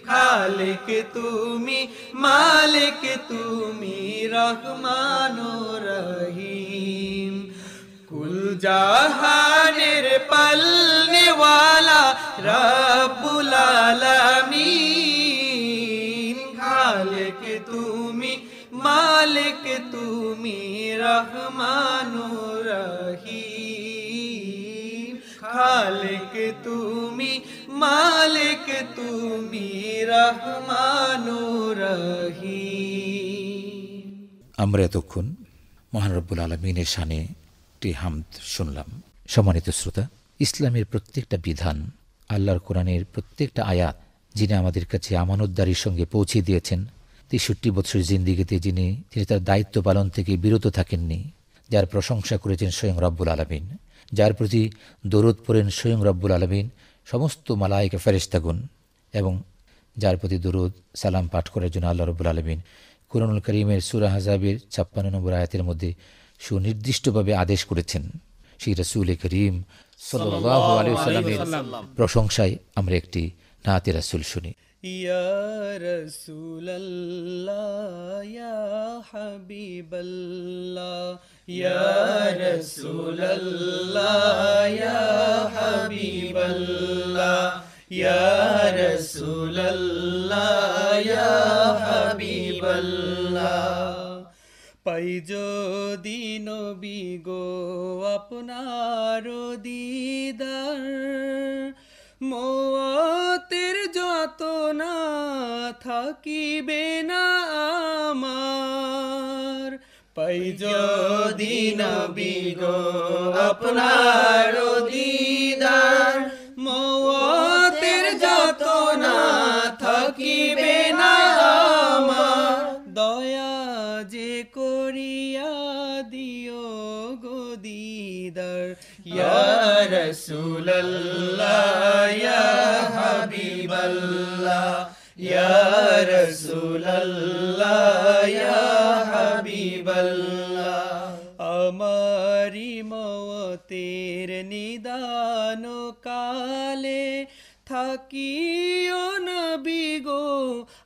خالق تمہیں مالک تمہیں رحمانو رہی کل جہان پلنے والا رہی মালিক তুমি রহমানুর রহিম খালিক তুমি মালিক তুমি রহমানুর রহিম আমরা এতক্ষণ মহান রব্বুল আলমিনের সানে একটি হামদ শুনলাম সম্মানিত শ্রোতা ইসলামের প্রত্যেকটা বিধান আল্লাহর কোরআনের প্রত্যেকটা আয়াত যিনি আমাদের কাছে আমানতদারির সঙ্গে পৌঁছে দিয়েছেন তেষট্টি বছর জিন্দিগিতে যিনি তিনি তার দায়িত্ব পালন থেকে বিরত থাকেননি যার প্রশংসা করেছেন স্বয়ং রব্বুল আলমিন যার প্রতি দরদ পড়েন স্বয়ং রব্বুল আলমিন সমস্ত মালায়কে ফেরেস্তাগুন এবং যার প্রতি দরুদ সালাম পাঠ করার জন্য আল্লাহ রব্বুল আলমিন কুরনুল করিমের সুরা হাজাবের ছাপ্পান্ন নম্বর আয়াতের মধ্যে সুনির্দিষ্টভাবে আদেশ করেছেন সেই রসুল করিম সাল্লাহ আলী সাল্লামের প্রশংসায় আমরা একটি নাতে রাসুল শুনি یا یا یا رسول رسول اللہ اللہ حبیب ی رسولیا ہبی بلا یسولہ حبی بلا ی رسولایا ہبی بلہ پیجو دینو بیگو اپنا رو دیدار মতের যত না থাকিবে না আমার পাই যদি নবী আপনার দিদার মতের যত না থাকিবে یا یا یا یا رسول رسول اللہ اللہ اللہ حبیب حبیب اللہ ہماری مو تیر ندانو کالے تھکیون بی گو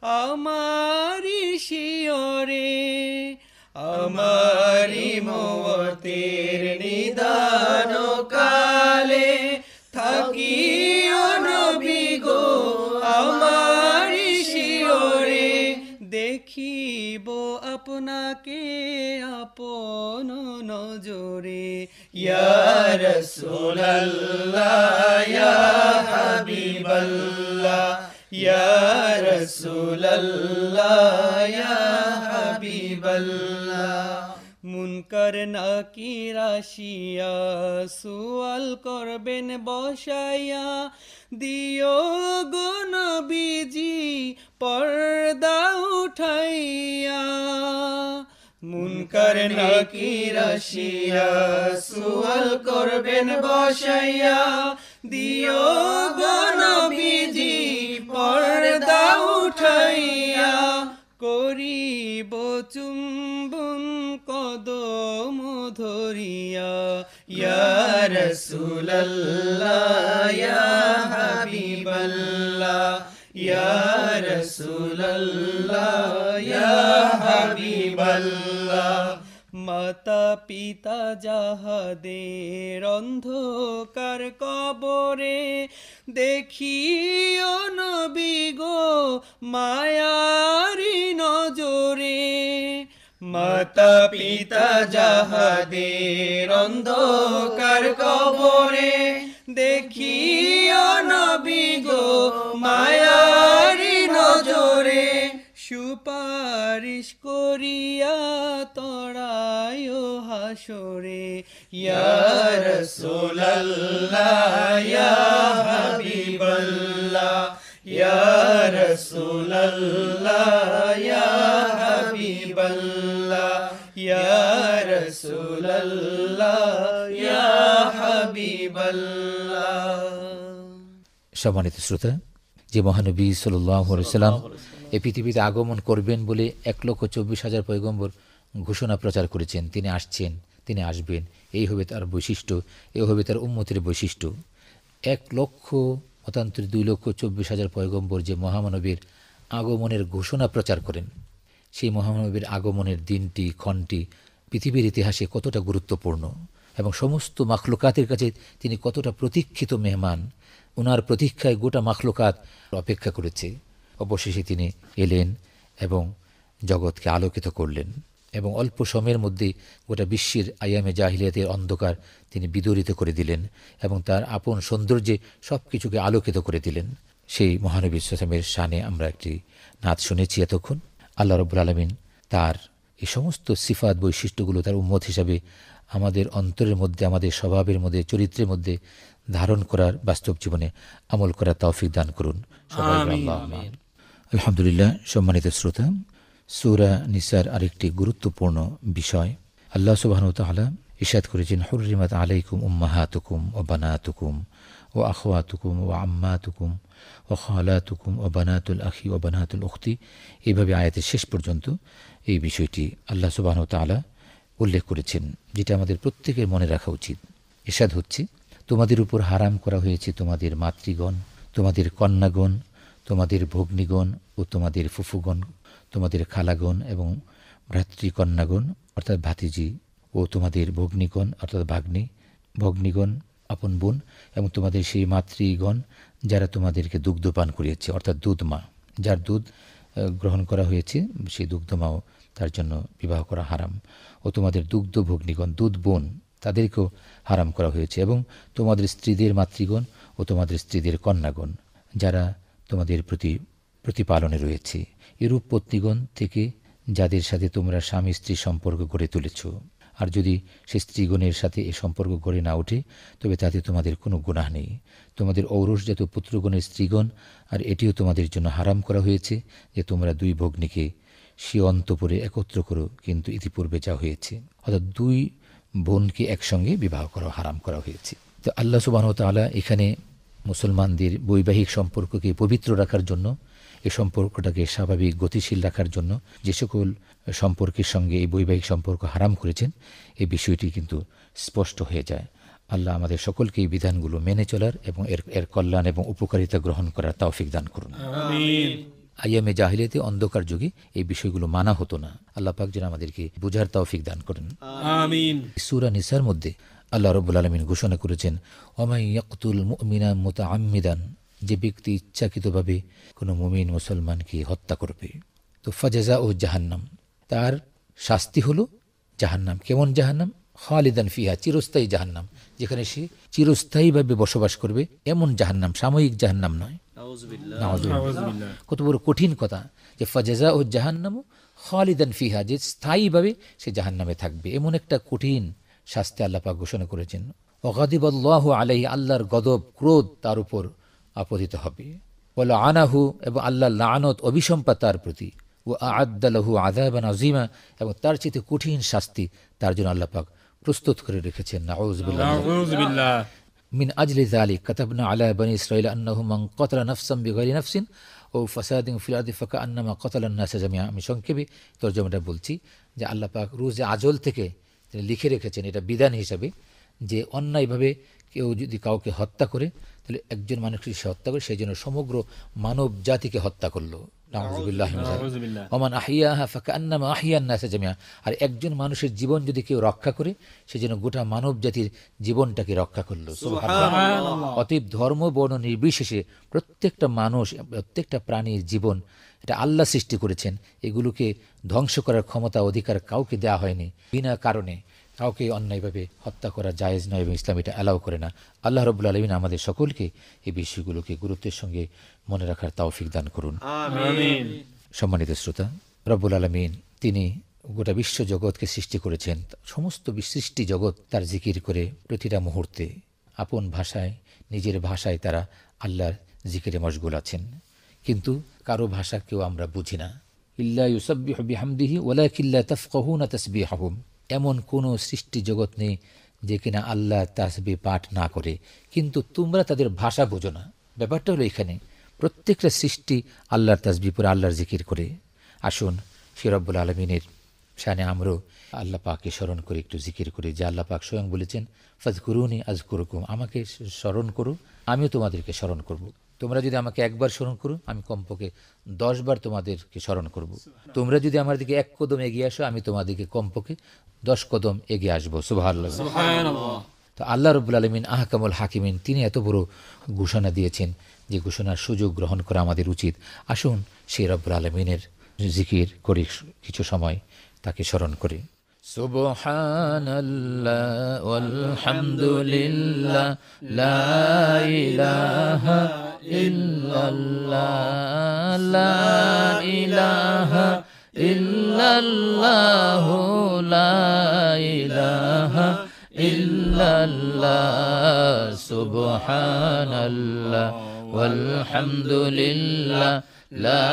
امشی اور আমারি মতের নিদান কালে থাকি অনবি গো আমারি শিওরে দেখিব আপনাকে আপন নজরে ইয়ার সোলাল্লা হাবিবাল্লাহ ইয়ার সোলাল্লা হাবিবাল্লাহ শঙ্কর নাকি রাশিয়া সুয়াল করবেন বসাইয়া দিও গণ বিজি পর্দা উঠাইয়া মুনকার নাকি রাশিয়া সুয়াল করবেন বসাইয়া দিও গণ বিজি পর্দা উঠাইয়া করিব চুম্বন কদম ধরিয়া ইয়া রাসূলুল্লাহ ইয়া হাবিবাল্লাহ ইয়া রাসূলুল্লাহ ইয়া মাতা পিতা যাহাদের অন্ধকার কবরে দেখিও নবী গো মায়ারি নজরে মাতা পিতা যাহাদে অন্ধকার কবরে দেখি নবী গো মায়ারি নজরে সুপারিশ করিয়া তরায়ো হাসরে ইয়ার সোলাল্লাহ হাবিবাল্লাহ ইয়ার সোলাল্লাহ হাবিবাল্লাহ رسول الله يا حبيب الله সম্মানিত শ্রোতা যে মহানবী সাল্লাম এই পৃথিবীতে আগমন করবেন বলে এক লক্ষ চব্বিশ হাজার পয়গম্বর ঘোষণা প্রচার করেছেন তিনি আসছেন তিনি আসবেন এই হবে তার বৈশিষ্ট্য এ হবে তার উন্মতির বৈশিষ্ট্য এক লক্ষ মতান্তরে দুই লক্ষ চব্বিশ হাজার পয়গম্বর যে মহামানবীর আগমনের ঘোষণা প্রচার করেন সেই মহামানবীর আগমনের দিনটি ক্ষণটি পৃথিবীর ইতিহাসে কতটা গুরুত্বপূর্ণ এবং সমস্ত মাখলুকাতের কাছে তিনি কতটা প্রতীক্ষিত মেহমান ওনার প্রতীক্ষায় গোটা মাখলুকাত অপেক্ষা করেছে অবশেষে তিনি এলেন এবং জগৎকে আলোকিত করলেন এবং অল্প সময়ের মধ্যে গোটা বিশ্বের আয়ামে জাহিলিয়াতের অন্ধকার তিনি বিদরিত করে দিলেন এবং তার আপন সৌন্দর্যে সব কিছুকে আলোকিত করে দিলেন সেই মহানবী ইসলামের শানে আমরা একটি নাচ শুনেছি এতক্ষণ আল্লাহ রবুল আলমিন তার এই সমস্ত সিফাত বৈশিষ্ট্যগুলো তার উম্মত হিসাবে আমাদের অন্তরের মধ্যে আমাদের স্বভাবের মধ্যে চরিত্রের মধ্যে ধারণ করার বাস্তব জীবনে আমল করার তৌফিক দান করুন আলহামদুলিল্লাহ সম্মানিত শ্রোতা সুরা নিসার আরেকটি গুরুত্বপূর্ণ বিষয় আল্লাহ সুবাহতালা ইশাদ করেছেন হরিমাত আলাইকুম উম্মাহাতুকুম ও বানাতুকুম ও আখোয়াতুকুম ও আম্মাতুকুম ওখালাতুকুম ও বানাতুল আখি ও বানাতুল উখতি এইভাবে আয়াতের শেষ পর্যন্ত এই বিষয়টি আল্লাহ সুবাহ তালা উল্লেখ করেছেন যেটা আমাদের প্রত্যেকের মনে রাখা উচিত এসাদ হচ্ছে তোমাদের উপর হারাম করা হয়েছে তোমাদের মাতৃগণ তোমাদের কন্যাগণ তোমাদের ভগ্নীগণ ও তোমাদের ফুফুগণ তোমাদের খালাগণ এবং ভ্রাতৃকন্যাগণ অর্থাৎ ভাতিজি ও তোমাদের ভগ্নীগণ অর্থাৎ ভাগ্নি ভগ্নীগণ আপন বোন এবং তোমাদের সেই মাতৃগণ যারা তোমাদেরকে দুগ্ধপান করিয়েছে অর্থাৎ দুধ মা যার দুধ গ্রহণ করা হয়েছে সেই দুগ্ধমাও তার জন্য বিবাহ করা হারাম ও তোমাদের দুগ্ধ ভগ্নিগণ দুধ বোন তাদেরকেও হারাম করা হয়েছে এবং তোমাদের স্ত্রীদের মাতৃগণ ও তোমাদের স্ত্রীদের কন্যাগণ যারা তোমাদের প্রতি প্রতিপালনে রয়েছে এরূপ পত্নীগণ থেকে যাদের সাথে তোমরা স্বামী স্ত্রী সম্পর্ক গড়ে তুলেছ আর যদি সে স্ত্রীগণের সাথে এ সম্পর্ক গড়ে না ওঠে তবে তাতে তোমাদের কোনো গুণাহ নেই তোমাদের ঔরসজাত পুত্রগণের স্ত্রীগণ আর এটিও তোমাদের জন্য হারাম করা হয়েছে যে তোমরা দুই ভগ্নীকে সে অন্তপুরে একত্র করো কিন্তু ইতিপূর্বে যা হয়েছে অর্থাৎ দুই বোনকে একসঙ্গে বিবাহ করা হারাম করা হয়েছে তো আল্লাহ সুবাহ তালা এখানে মুসলমানদের বৈবাহিক সম্পর্ককে পবিত্র রাখার জন্য এ সম্পর্কটাকে স্বাভাবিক গতিশীল রাখার জন্য যে সকল সম্পর্কের সঙ্গে এই বৈবাহিক সম্পর্ক হারাম করেছেন এই বিষয়টি কিন্তু স্পষ্ট হয়ে যায় আল্লাহ আমাদের সকলকে এই বিধানগুলো মেনে চলার এবং এর এর কল্যাণ এবং উপকারিতা গ্রহণ করার তাওফিক দান করুন আইয়ামে জাহিলিয়াতে অন্ধকার যুগে এই বিষয়গুলো মানা হতো না আল্লাহ পাক যেন আমাদেরকে বোঝার তাওফিক দান করেন সুরা নিসার মধ্যে আল্লাহ রব্বুল আলমিন ঘোষণা করেছেন অমাই ইয়াকুল মিনা মোতা আম্মিদান যে ব্যক্তি ইচ্ছাকৃতভাবে কোনো মুমিন মুসলমানকে হত্যা করবে তো ফাজেজা ও জাহান্নাম তার শাস্তি হলো জাহান্নাম কেমন জাহান্নাম খালিদান ফিহা চিরস্থায়ী জাহান্নাম যেখানে সে চিরস্থায়ীভাবে বসবাস করবে এমন জাহান্নাম সাময়িক জাহান্নাম নয় কত বড় কঠিন কথা যে ফজেজা ও জাহান্নামও খালিদান ফিহা যে স্থায়ীভাবে সে জাহান্নামে থাকবে এমন একটা কঠিন শাস্তি আল্লাপা ঘোষণা করেছেন অগাদিব আল্লাহ আলাই আল্লাহর গদব ক্রোধ তার উপর আপতিত হবে বলো আনাহু এবং আল্লাহ লানত অবিসম্পা তার প্রতি ও আদালাহু আদাবান নজিমা এবং তার চেয়ে কঠিন শাস্তি তার জন্য আল্লাপাক প্রস্তুত করে রেখেছেন নাউজবিল্লাহ মিন আজলি জালি কতাবনা আলা বনি ইসরাইল আন্নাহু মং কতলা নফসাম বিগরি নফসিন ও ফসাদিং ফিলাদি ফাঁকা আন্নামা কতলান্না সাজামিয়া আমি সংক্ষেপে তর্জমাটা বলছি যে আল্লাহ পাক রুজে আজল থেকে তিনি লিখে রেখেছেন এটা বিধান হিসাবে যে অন্যায়ভাবে কেউ যদি কাউকে হত্যা করে তাহলে একজন মানুষকে সে হত্যা করে সেই জন্য সমগ্র মানব জাতিকে হত্যা كولو আর একজন মানুষের জীবন যদি কেউ রক্ষা করে সে যেন গোটা মানব জাতির জীবনটাকে রক্ষা করলো অতএব ধর্ম বর্ণ নির্বিশেষে প্রত্যেকটা মানুষ প্রত্যেকটা প্রাণীর জীবন এটা আল্লাহ সৃষ্টি করেছেন এগুলোকে ধ্বংস করার ক্ষমতা অধিকার কাউকে দেওয়া হয়নি বিনা কারণে কাউকে অন্যায়ভাবে হত্যা করা জায়েজ নয় এবং ইসলাম এটা অ্যালাউ করে না আল্লাহ রবুল্লা আলমিন আমাদের সকলকে এই বিষয়গুলোকে গুরুত্বের সঙ্গে মনে রাখার তাওফিক দান করুন সম্মানিত শ্রোতা রব্বুল আলমিন তিনি গোটা বিশ্ব জগৎকে সৃষ্টি করেছেন সমস্ত সৃষ্টি জগৎ তার জিকির করে প্রতিটা মুহূর্তে আপন ভাষায় নিজের ভাষায় তারা আল্লাহর জিকিরে মশগুল আছেন কিন্তু কারো ভাষা কেউ আমরা বুঝি না ইল্লা ইউসব্বিহ বিহামদিহি ওলা কিল্লা তসবি হাবুম এমন কোনো সৃষ্টি জগৎ নেই যে কিনা আল্লাহ তাসবি পাঠ না করে কিন্তু তোমরা তাদের ভাষা বোঝো না ব্যাপারটা হলো এখানে প্রত্যেকটা সৃষ্টি আল্লাহর তাসবি পরে আল্লাহর জিকির করে আসুন ফিরব্বুল আলমিনের শানে আমরাও আল্লাহ পাককে স্মরণ করে একটু জিকির করি যে আল্লাহ পাক স্বয়ং বলেছেন ফাজ করুন আজ করুকুম আমাকে স্মরণ করো আমিও তোমাদেরকে স্মরণ করবো তোমরা যদি আমাকে একবার স্মরণ করো আমি কমপক্ষে দশবার তোমাদেরকে স্মরণ করব। তোমরা যদি আমার দিকে এক কদম এগিয়ে আসো আমি তোমাদেরকে কমপক্ষে দশ কদম এগিয়ে আসবো সুবাহ তো আল্লাহ রবুল আলমিন আহকামুল হাকিমিন তিনি এত বড় ঘোষণা দিয়েছেন যে ঘোষণার সুযোগ গ্রহণ করা আমাদের উচিত আসুন সেই রব্বুল আলমিনের জিকির করি কিছু সময় তাকে স্মরণ করি سبحان الله والحمد لله لا إله إلا الله لا إله إلا الله لا إله إلا الله سبحان الله والحمد لله لا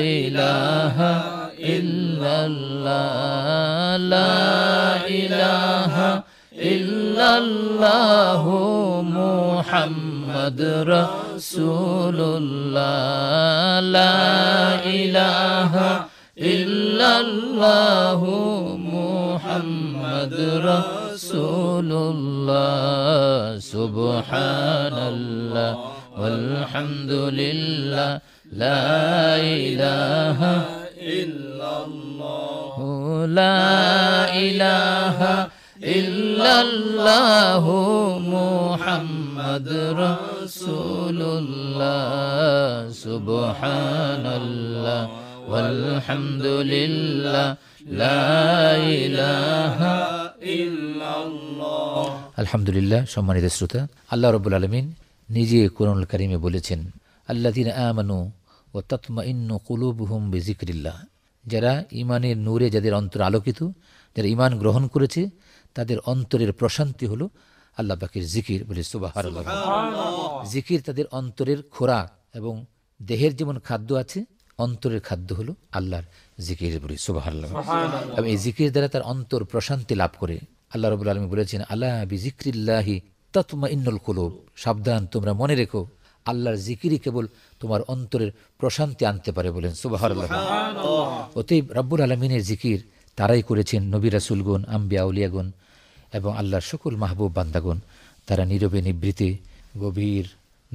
إله إلا الله إلا الله لا إله إلا الله محمد رسول الله لا إله إلا الله محمد رسول الله سبحان الله والحمد لله لا إله إلا الله لا إله إلا الله محمد رسول الله سبحان الله والحمد لله لا إله إلا الله الحمد لله সম্মানিত শ্রোতা الله رب العالمين নিজে কোরআনুল الكريم বলেছেন الذين آمنوا ও তৎমাইন্য কুলুবহুম বেজিক্রিল্লা যারা ইমানের নূরে যাদের অন্তর আলোকিত যারা ইমান গ্রহণ করেছে তাদের অন্তরের প্রশান্তি হলো আল্লাহ পাকের জিকির বলে সুবাহ জিকির তাদের অন্তরের খোরাক এবং দেহের যেমন খাদ্য আছে অন্তরের খাদ্য হলো আল্লাহর জিকির বলে সুবাহ এবং এই জিকির দ্বারা তার অন্তর প্রশান্তি লাভ করে আল্লাহ রবুল আলমী বলেছেন আল্লাহ বি জিক্রিল্লাহি তৎমা ইন্নুল কুলুব সাবধান তোমরা মনে রেখো আল্লাহর জিকিরই কেবল তোমার অন্তরের প্রশান্তি আনতে পারে বলেন সুবাহ অতএব রাব্বুল আলমিনের জিকির তারাই করেছেন নবী রাসুলগুন আম্বিয়া উলিয়াগুন এবং আল্লাহর সকল মাহবুব বান্দাগুন তারা নীরবে নিবৃতে গভীর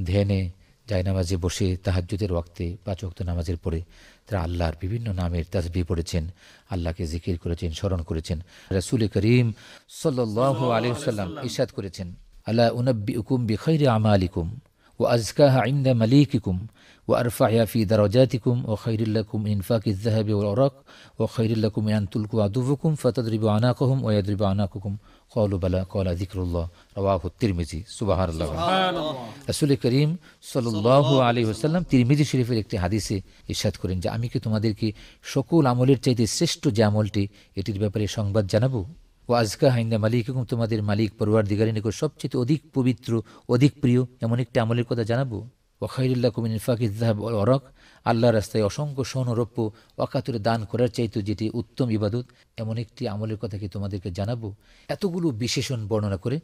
ধ্যানে নামাজে বসে তাহাজ্যুদের ওয়াক্তে পাঁচক্ত নামাজের পরে তারা আল্লাহর বিভিন্ন নামের তাজবি পড়েছেন আল্লাহকে জিকির করেছেন স্মরণ করেছেন রাসুল করিম সাল্লু আলিয়াল্লাম ইসাদ করেছেন আল্লাহ উনব্বি উকুম বিখৈরে আমা আলিকুম ও আজকাহা ইন্দা মালিকুম ও আরফাহিয়া ফি দারজাতিকুম ও খৈরুল্লাকুম ইনফাক ইজাহাবি ও ওরক ও খৈরুল্লাকুম ইয়ান্তুলকু আদুবুকুম ফতদ্রিব আনাকুম ও ইয়াদ্রিব আনাকুম কলুবালা কলা জিকরুল্লাহ রওয়াহ তিরমিজি সুবাহার রাসুল করিম সাল্লাহ আলী হোসাল্লাম তিরমিজি শরীফের একটি হাদিসে ইস্বাদ করেন যে আমি কি তোমাদেরকে সকল আমলের চাইতে শ্রেষ্ঠ যে আমলটি এটির ব্যাপারে সংবাদ জানাবো ও আজকা হাইন্দা মালিক এবং তোমাদের মালিক পরোয়ার দিগারী নিকট সবচেয়ে অধিক পবিত্র অধিক প্রিয় এমন একটি আমলের কথা জানাবো ওখাইরুল্লাহ কুমিন ইনফাক ইজাহাব অরক আল্লাহ রাস্তায় অসংখ্য স্বর্ণরৌপ্য অকাতরে দান করার চাইতো যেটি উত্তম ইবাদত এমন একটি আমলের কথা কি তোমাদেরকে জানাবো এতগুলো বিশেষণ বর্ণনা করে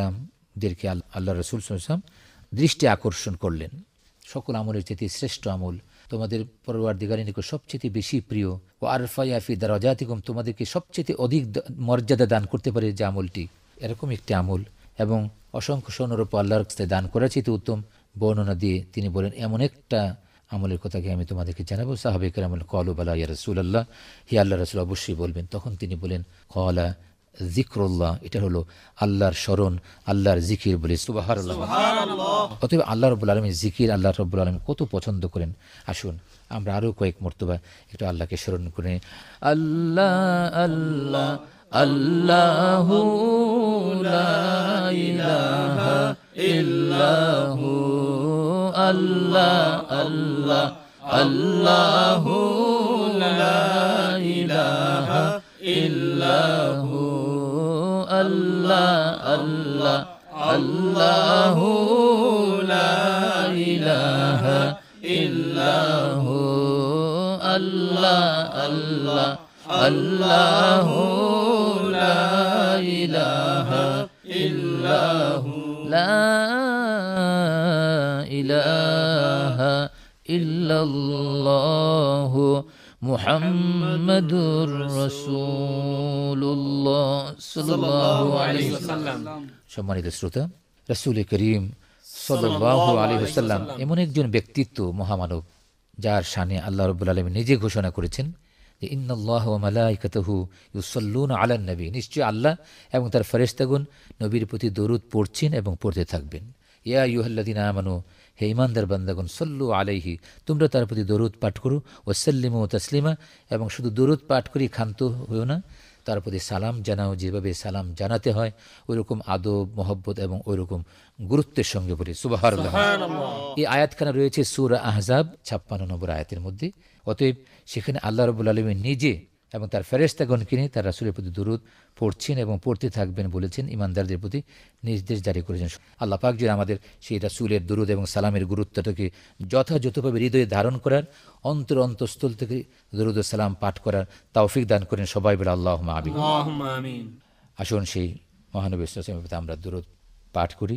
রামদেরকে আল্লাহ রসুল সাল্লাম দৃষ্টি আকর্ষণ করলেন সকল আমলের চেয়ে শ্রেষ্ঠ আমল তোমাদের পরবর্তীকারী নিকট সবচেয়ে বেশি প্রিয় ও আরফাইয়াফি দারাজাতিকুম তোমাদেরকে সবচেয়ে অধিক মর্যাদা দান করতে পারে যে আমলটি এরকম একটি আমল এবং অসংখ্য স্বর্ণরূপ আল্লাহর কাছে দান করেছি তো উত্তম বর্ণনা দিয়ে তিনি বলেন এমন একটা আমলের কথাকে আমি তোমাদেরকে জানাবো সাহাবেকের আমল কলু বালা ইয়া রসুল আল্লাহ হিয়া আল্লাহ রসুল অবশ্যই বলবেন তখন তিনি বলেন কলা জিক্রল্লাহ এটা হলো আল্লাহর স্মরণ আল্লাহর জিকির বলে সুবাহার অতএব আল্লাহ রবুল আলমী জিকির আল্লাহ রব্বুল আলম কত পছন্দ করেন আসুন আমরা আরও কয়েক মর্তবা একটু আল্লাহকে স্মরণ করে আল্লাহ আল্লাহ আল্লাহ আল্লাহ আল্লাহ আল্লাহ الله الله الله لا إله إلا هو الله الله الله لا إله إلا هو لا إله إلا الله মুহাম্মাদুর রসুল্লাহ সাল্লাল্লাহু আলাইহি ওয়াসাল্লাম সম্মানিত শ্রোতা রাসূল করিম সাল্লাল্লাহু আলাইহি ওয়াসাল্লাম এমন একজন ব্যক্তিত্ব মহামানব যার শানে আল্লাহ রাব্বুল আলামিন নিজে ঘোষণা করেছেন যে ওয়া মালাইকাতহু ইউসাল্লুনা আলান নবী নিশ্চয় আল্লাহ এবং তার ফেরেশতাগণ নবীর প্রতি দরুদ পড়ছেন এবং পড়তে থাকবেন ইয়া ইউহল্লাদিন আমানু হে ইমানদার বান্দাগুন সল্লু আলাইহি তোমরা তার প্রতি দরুদ পাঠ করো ও সাল্লিম ও তসলিমা এবং শুধু দরুদ পাঠ করি ক্ষান্ত হয়েও না তার প্রতি সালাম জানাও যেভাবে সালাম জানাতে হয় ওইরকম আদব মহব্বত এবং ওইরকম গুরুত্বের সঙ্গে বলি সুবাহার এই আয়াতখানা রয়েছে সুর আহজাব ছাপ্পান্ন নম্বর আয়াতের মধ্যে অতএব সেখানে আল্লাহ রবুল আলমী নিজে এবং তার ফেরেস্তাগণ কিনে তার রাসুলের প্রতি দূরত পড়ছেন এবং পড়তে থাকবেন বলেছেন ইমানদারদের প্রতি নির্দেশ জারি করেছেন আল্লাহ পাক যেন আমাদের সেই রাসুলের দুরুদ এবং সালামের গুরুত্বটাকে যথাযথভাবে হৃদয়ে ধারণ করার অন্তর অন্তঃস্থল থেকে দূরদ সালাম পাঠ করার তাওফিক দান করেন সবাই বলে আল্লাহ আসুন সেই মহানবী আমরা দূরত পাঠ করি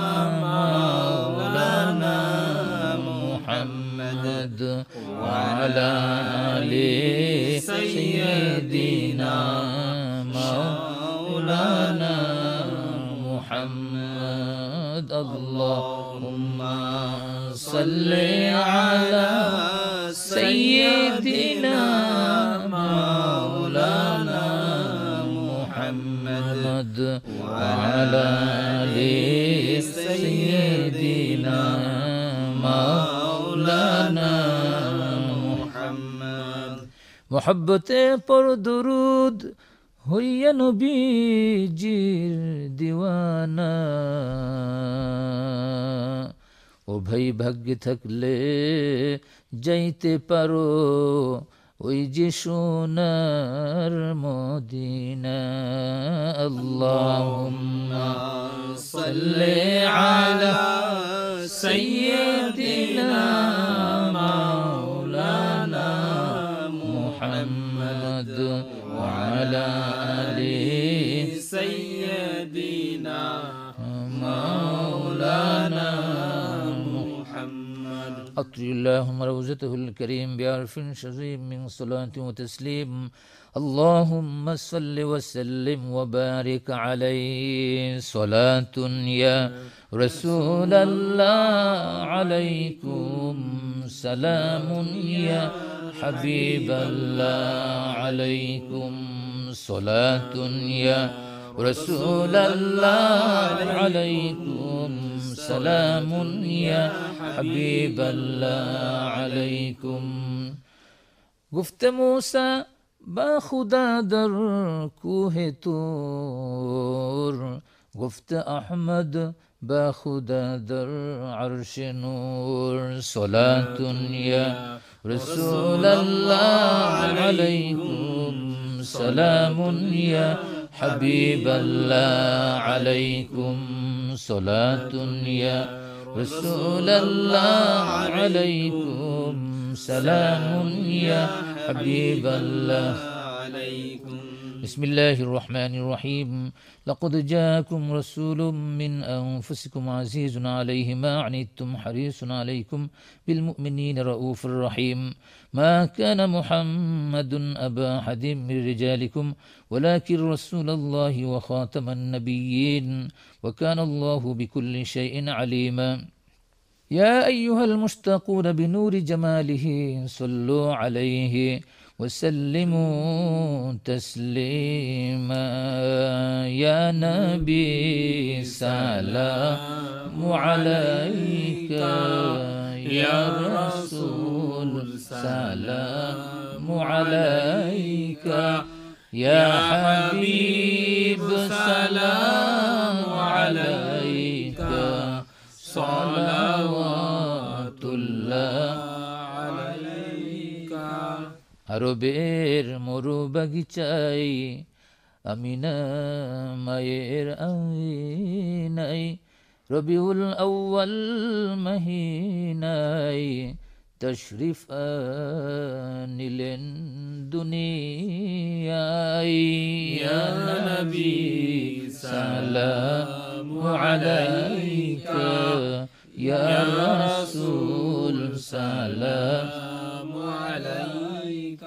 وعلى آل سيدنا مولانا محمد اللهم صل على سيدنا مولانا محمد وعلى آل سيدنا مولانا মোহব্বতে পর দরুদ হইয়া নবীজির দিওয়ানা ও ভাই ভাগ্য থাকলে যাইতে পারো ওই যে সোনার মদিনা আল্লাহ আলা সৈয়দিনা মাওলানা محمد وعلى آله سيدنا مولانا محمد أطل اللهم روزته الكريم بعرف شظيم من صلاة وتسليم اللهم صل وسلم وبارك عليه صلاة يا رسول الله عليكم سلام يا حبيب الله عليكم صلاة يا رسول الله عليكم سلام يا حبيب الله عليكم قفت موسى با خدا در کوه تور گفت احمد با خدا در عرش نور صلاة يا رسول الله عليكم سلام يا حبيب الله عليكم صلاة يا رسول الله عليكم سلام يا حبيب الله عليكم بسم الله الرحمن الرحيم لقد جاءكم رسول من أنفسكم عزيز عليه ما عنتم حريص عليكم بالمؤمنين رؤوف رحيم ما كان محمد أبا حد من رجالكم ولكن رسول الله وخاتم النبيين وكان الله بكل شيء عليما يا أيها المشتقون بنور جماله صلوا عليه وسلموا تسليما يا نبي سلام عليك يا رسول سلام عليك يا حبيب سلام عليك صلى আরবের মরু বাগিচাই আমি না মায়ের নাই রবিউল আউ্বাল মাহিনাই তশরিফ নিলেন দুনিয়াই নবী সালাম আলাইকা يا رسول سلام عليك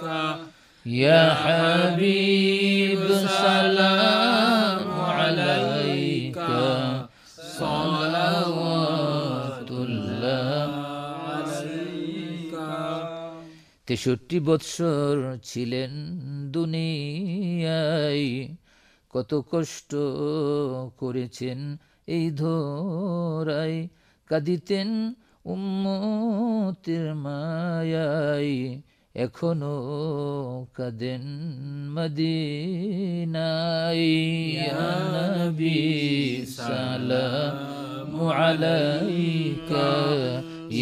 يا حبيب سلام عليك صلوات الله عليك তেষট্টি বৎসর ছিলেন দুনিয়ায় কত কষ্ট করেছেন এই ধরায় কাঁদিতেন উম্মতের মায়াই এখনো কাঁদেন মদিনাই নবী সালাম আলাইকা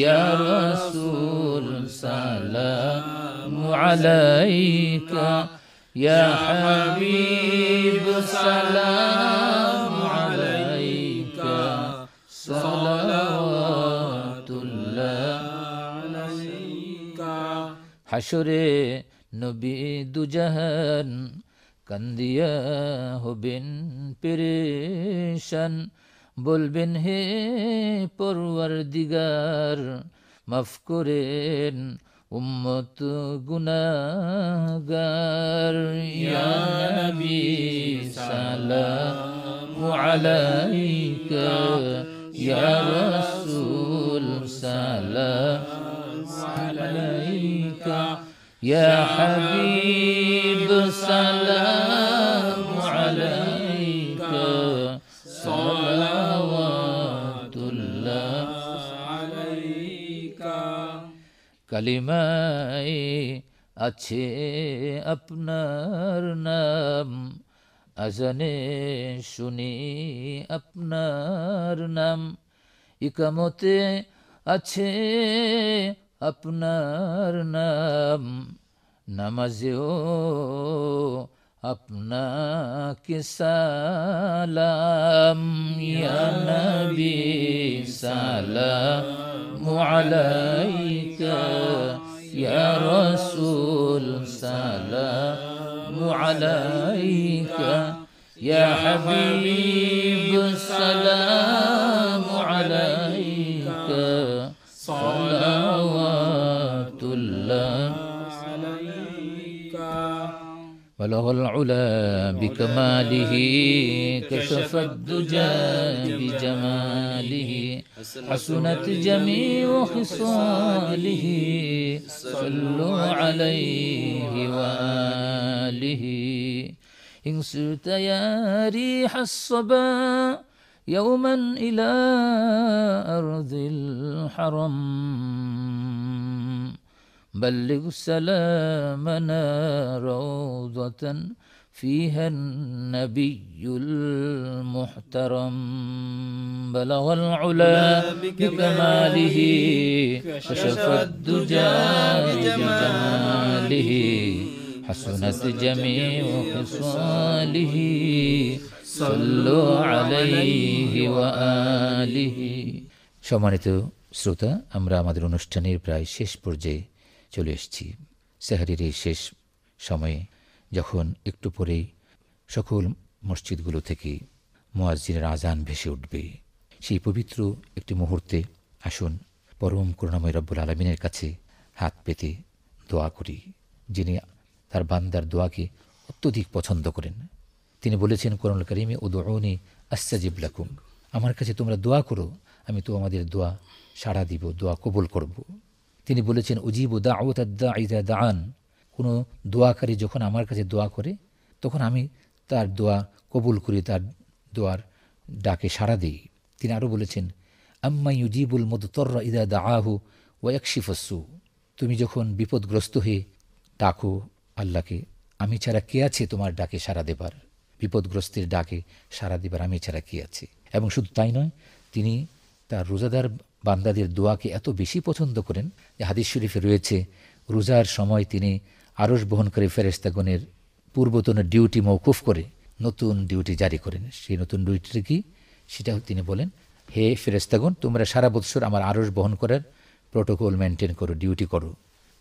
ইয়া রাসূল সালাম আলাইকা ইয়া হাবিব সালাম হাসরে নবী দুজাহান কান্দিয়া হবেন পেরেশান বলবেন হে পরওয়ার দিগার মাফ করেন উম্মত গুনাগার ইয়া নবী আলাইকা ইয়া রাসূল সালাম عليك يا حبيب سلام عليك صلوات الله عليك كلمائي আছে আপনার নাম আজানে শুনি আপনার নাম ইকামতে আছে আপনার নাম নামাজেও আপনাকে সালাম ইয়া নবী সালাম আলাইকা ইয়া রাসূল সালাম আলাইকা ইয়া হাবিব সালাম আলাইকা له العلا بكماله كشف الدجى بجماله حسنت جميع خصاله صلوا عليه وآله إن سرت يا ريح الصبا يوما إلى أرض الحرم بلغ سلامنا روضة فيها النبي المحترم بلغ العلا بكماله كشف الدجى بجماله حسنت جميع خصاله صلوا عليه وآله সম্মানিত শ্রোতা আমরা আমাদের অনুষ্ঠানের প্রায় শেষ পর্যায়ে চলে এসেছি সেহারির এই শেষ সময়ে যখন একটু পরেই সকল মসজিদগুলো থেকে মোয়াজিনের আজান ভেসে উঠবে সেই পবিত্র একটি মুহূর্তে আসুন পরম করুণাময় রব্বুল আলমিনের কাছে হাত পেতে দোয়া করি যিনি তার বান্দার দোয়াকে অত্যধিক পছন্দ করেন তিনি বলেছেন করুণ করিমে ও দোয়নি আস্তাজিব লাকুম আমার কাছে তোমরা দোয়া করো আমি তো আমাদের দোয়া সাড়া দিব দোয়া কবুল করব তিনি বলেছেন উজিব দা দা দান কোনো দোয়াকারী যখন আমার কাছে দোয়া করে তখন আমি তার দোয়া কবুল করি তার দোয়ার ডাকে সাড়া দিই তিনি আরও বলেছেন উজিবুল ইউজিবুল মদতর্রা ইদা দা আহু ও তুমি যখন বিপদগ্রস্ত হয়ে ডাকো আল্লাহকে আমি ছাড়া কে আছে তোমার ডাকে সাড়া দেবার বিপদগ্রস্তের ডাকে সাড়া দেবার আমি ছাড়া কে আছে এবং শুধু তাই নয় তিনি তার রোজাদার বান্দাদের দোয়াকে এত বেশি পছন্দ করেন যে হাদিস শরীফে রয়েছে রোজার সময় তিনি আরস বহন করে ফেরেস্তাগণের পূর্বতন ডিউটি মৌকুফ করে নতুন ডিউটি জারি করেন সেই নতুন ডিউটিটা কি সেটাও তিনি বলেন হে ফেরেস্তাগণ তোমরা সারা বৎসর আমার আরস বহন করার প্রোটোকল মেনটেন করো ডিউটি করো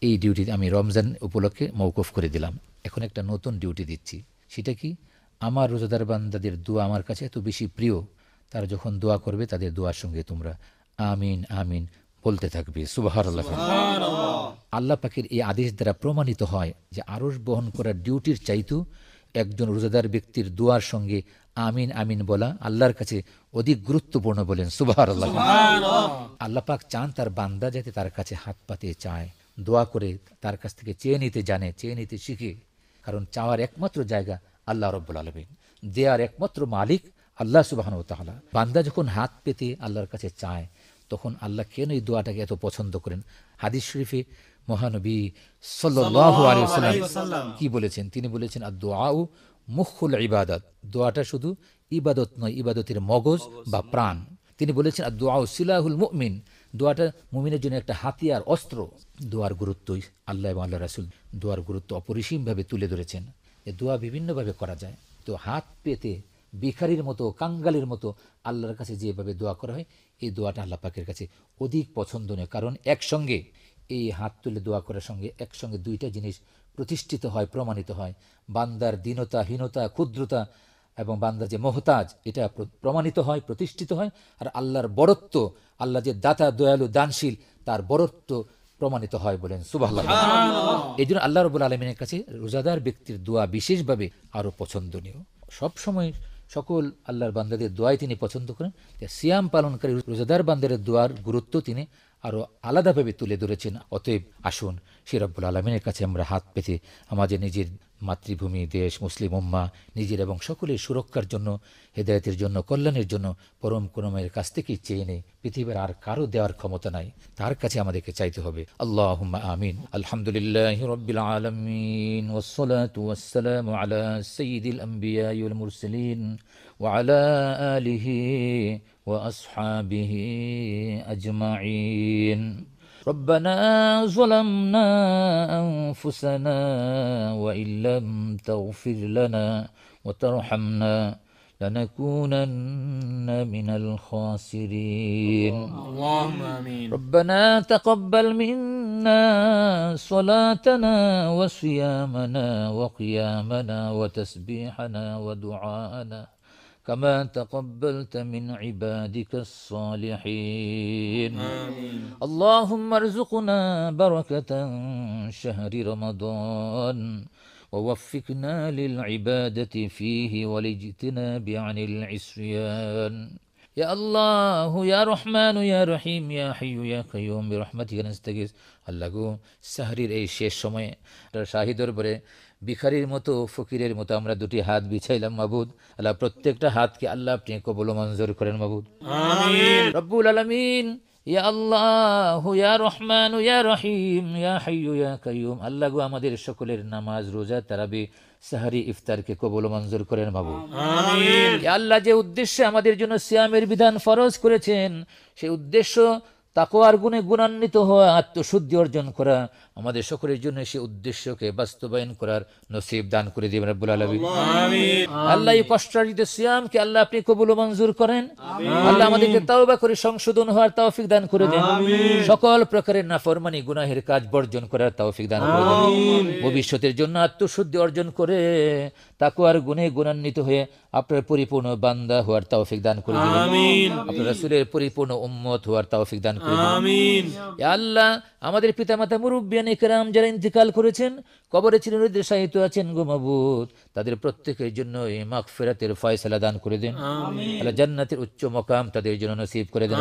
এই ডিউটি আমি রমজান উপলক্ষে মৌকুফ করে দিলাম এখন একটা নতুন ডিউটি দিচ্ছি সেটা কি আমার রোজাদার বান্দাদের দোয়া আমার কাছে এত বেশি প্রিয় তারা যখন দোয়া করবে তাদের দোয়ার সঙ্গে তোমরা আমিন আমিন বলতে থাকবে সুবাহার আল্লাহ আল্লাহ পাখির এই আদেশ দ্বারা প্রমাণিত হয় যে আরস বহন করার ডিউটির চাইতেও একজন রোজাদার ব্যক্তির দুয়ার সঙ্গে আমিন আমিন বলা আল্লাহর কাছে অধিক গুরুত্বপূর্ণ বলেন সুবাহর আল্লাহ আল্লাহ পাক চান তার বান্দা যাতে তার কাছে হাত পাতে চায় দোয়া করে তার কাছ থেকে চেয়ে নিতে জানে চেয়ে নিতে শিখে কারণ চাওয়ার একমাত্র জায়গা আল্লাহ রব্বুল আলমিন দেয়ার একমাত্র মালিক আল্লাহ সুবাহন তাহলা বান্দা যখন হাত পেতে আল্লাহর কাছে চায় তখন আল্লাহ কেন এই দোয়াটাকে এত পছন্দ করেন হাদিস শরীফে মহানবী সাল্লাম কি বলেছেন তিনি বলেছেন আর দোয়াও মুখুল ইবাদত দোয়াটা শুধু ইবাদত নয় ইবাদতের মগজ বা প্রাণ তিনি বলেছেন আর দোয়াও সিলাহুল মুমিন দোয়াটা মুমিনের জন্য একটা হাতিয়ার অস্ত্র দোয়ার গুরুত্বই আল্লাহ এবং আল্লাহ রাসুল দোয়ার গুরুত্ব অপরিসীমভাবে তুলে ধরেছেন এ দোয়া বিভিন্নভাবে করা যায় তো হাত পেতে বিখারির মতো কাঙ্গালির মতো আল্লাহর কাছে যেভাবে দোয়া করা হয় এই দোয়াটা আল্লাহ পাকের কাছে অধিক পছন্দনীয় কারণ একসঙ্গে এই হাত তুলে দোয়া করার সঙ্গে একসঙ্গে দুইটা জিনিস প্রতিষ্ঠিত হয় প্রমাণিত হয় বান্দার দীনতা হীনতা ক্ষুদ্রতা এবং বান্দার যে মোহতাজ এটা প্রমাণিত হয় প্রতিষ্ঠিত হয় আর আল্লাহর বরত্ব আল্লাহ যে দাতা দয়ালু দানশীল তার বরত্ব প্রমাণিত হয় বলেন সুবাহ এই জন্য আল্লাহ রবুল আলমিনের কাছে রোজাদার ব্যক্তির দোয়া বিশেষভাবে আরও পছন্দনীয় সবসময় সকল আল্লাহর বান্দাদের দোয়াই তিনি পছন্দ করেন সিয়াম পালনকারী রোজাদার বান্দাদের দোয়ার গুরুত্ব তিনি আরও আলাদাভাবে তুলে ধরেছেন অতএব আসুন সিরাবুল আলমিনের কাছে আমরা হাত পেতে আমাদের নিজের মাতৃভূমি দেশ মুসলিম উম্মা নিজের এবং সকলের সুরক্ষার জন্য হেদায়তের জন্য কল্যাণের জন্য পরম কোরমের কাছ থেকেই চেয়ে নেই পৃথিবীর আর কারো দেওয়ার ক্ষমতা নাই তার কাছে আমাদেরকে চাইতে হবে আল্লাহ আমিন আলহামদুলিল্লাহ আলা ربنا ظلمنا أنفسنا وإن لم تغفر لنا وترحمنا لنكونن من الخاسرين اللهم آمين ربنا تقبل منا صلاتنا وصيامنا وقيامنا وتسبيحنا ودعاءنا كما تقبلت من عبادك الصالحين آمين. اللهم ارزقنا بركة شهر رمضان ووفقنا للعبادة فيه والاجتناب عن العصيان يا الله يا رحمن يا رحيم يا حي يا قيوم برحمتك نستغيث الله গো اي এই شمي সময়ে بره ভিখারির মতো ফকিরের মতো আমরা দুটি হাত বিছাইলাম মাবুদ আল্লাহ প্রত্যেকটা হাতকে আল্লাহ আপনি কবল মঞ্জুর করেন মাবুদ রব্বুল আলমিন ইয়া আল্লাহ ইয়া রহমান ইয়া রহিম ইয়া হাইয়ু ইয়া কাইয়ুম আল্লাহ আমাদের সকলের নামাজ রোজা তারাবি সাহারি ইফতারকে কবল মঞ্জুর করেন বাবু আল্লাহ যে উদ্দেশ্যে আমাদের জন্য সিয়ামের বিধান ফরজ করেছেন সেই উদ্দেশ্য তাকোয়ার গুণে গুণান্বিত হওয়া আত্মশুদ্ধি অর্জন করা আমাদের সকলের জন্য সে উদ্দেশ্যকে বাস্তবায়ন করার নসিব দান করে দিবেন রব্বুল আলমী আল্লাহ এই কষ্টার্জিত সিয়ামকে আল্লাহ আপনি কবুল ও মঞ্জুর করেন আল্লাহ আমাদেরকে তাওবা করে সংশোধন হওয়ার তৌফিক দান করে দেন সকল প্রকারের নাফরমানি গুনাহের কাজ বর্জন করার তৌফিক দান করে দেন ভবিষ্যতের জন্য আত্মশুদ্ধি অর্জন করে আর গুণে গুণান্বিত হয়ে আপনার পরিপূর্ণ বান্দা হওয়ার তৌফিক দান করে দেন আপনার রাসূলের পরিপূর্ণ উম্মত হওয়ার তৌফিক দান করে দিন আল্লাহ আমাদের পিতামাতা মুরব্বিয়ানি একরাম যারা ইন্তেকাল করেছেন কবরে চিরনিদ্রে নির্দেশায়িত আছেন গোমাবুত তাদের প্রত্যেকের জন্য এই মাখ ফেরাতের ফয়সালা দান করে দেন আল্লাহ জান্নাতের উচ্চ মকাম তাদের জন্য নসিব করে দেন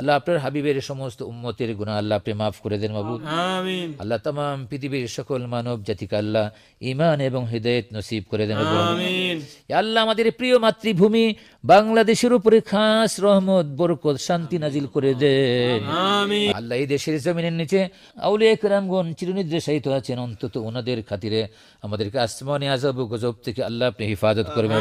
আল্লাহ আপনার হাবিবের সমস্ত উম্মতের গুণা আল্লাহ আপনি মাফ করে দেন মাবুদ আল্লাহ তাম পৃথিবীর সকল মানব জাতিকে আল্লাহ ইমান এবং হৃদয়ত নসিব করে দেন আল্লাহ আমাদের প্রিয় মাতৃভূমি বাংলাদেশের উপরে খাস রহমত বরকত শান্তি নাজিল করে দেন আল্লাহ এই দেশের জমিনের নিচে আউলিয়া একরামগণ চিরনির্দেশায়িত আছেন অন্ত তো ওনাদের খাতিরে আমাদেরকে আসমানি আজব ও গজব থেকে আল্লাহ আপনি হেফাজত করবেন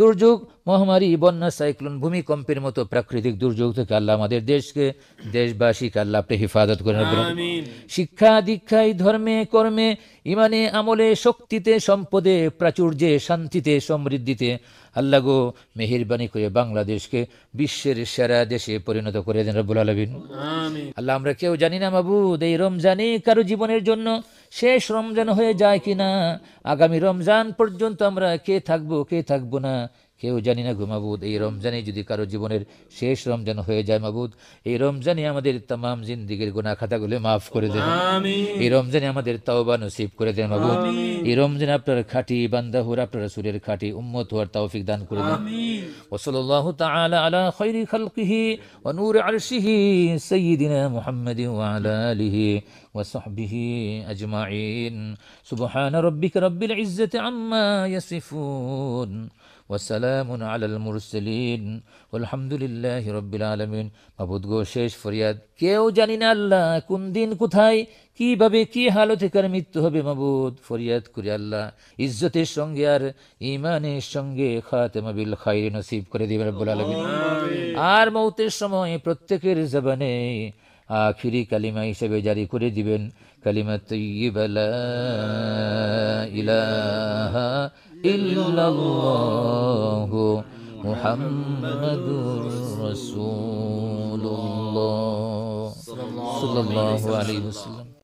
দুর্যোগ মহামারী বন্যা সাইক্লোন ভূমিকম্পের মতো প্রাকৃতিক দুর্যোগ থেকে আল্লাহ আমাদের দেশকে দেশবাসীকে আল্লাহ আপনি হেফাজত করে শিক্ষা দীক্ষায় ধর্মে কর্মে ইমানে আমলে শক্তিতে সম্পদে প্রাচুর্যে শান্তিতে সমৃদ্ধিতে আল্লাহ গো মেহেরবানি করে বাংলাদেশকে বিশ্বের সেরা দেশে পরিণত করে দেন রব্বুল আলমিন আল্লাহ আমরা কেউ জানি না মাবুদ এই রমজানে কারো জীবনের জন্য শেষ রমজান হয়ে যায় কিনা আগামী রমজান পর্যন্ত আমরা কে থাকবো কে থাকবো না কেউ জানি না ঘুমাবুদ এই রমজানে যদি কারো জীবনের শেষ রমজান হয়ে যায় মাবুদ এই রমজানে আমাদের তাম জিন্দিগির গোনা খাতাগুলো মাফ করে দেন এই রমজানে আমাদের তাওবা নসিব করে দেন মাবুদ এই রমজানে আপনার খাটি বান্দাহুর আপনার সুরের খাটি উম্মত হওয়ার তৌফিক দান করে দেন وصلى الله تعالى على خير خلقه ونور عرشه سيدنا محمد وعلى آله وصحبه أجمعين سبحان ربك رب العزة عما يصفون ওয়াসালামুন আলাল মুরসালিন আলহামদুলিল্লাহ রব্বিল আলমিন মাবুদ গো শেষ ফরিয়াদ কেউ জানি না আল্লাহ কোন দিন কোথায় কিভাবে কি হালতে কার মৃত্যু হবে মবুদ ফরিয়াদ করে আল্লাহ ইজ্জতের সঙ্গে আর ইমানের সঙ্গে খাতেমা বিল খাই নসিব করে দিবে রব্বুল আলমিন আর মৌতের সময় প্রত্যেকের জবানে আখিরি কালিমা হিসেবে জারি করে দিবেন কালিমা তৈবালা ইলাহা إلا الله محمد رسول الله صلى الله عليه وسلم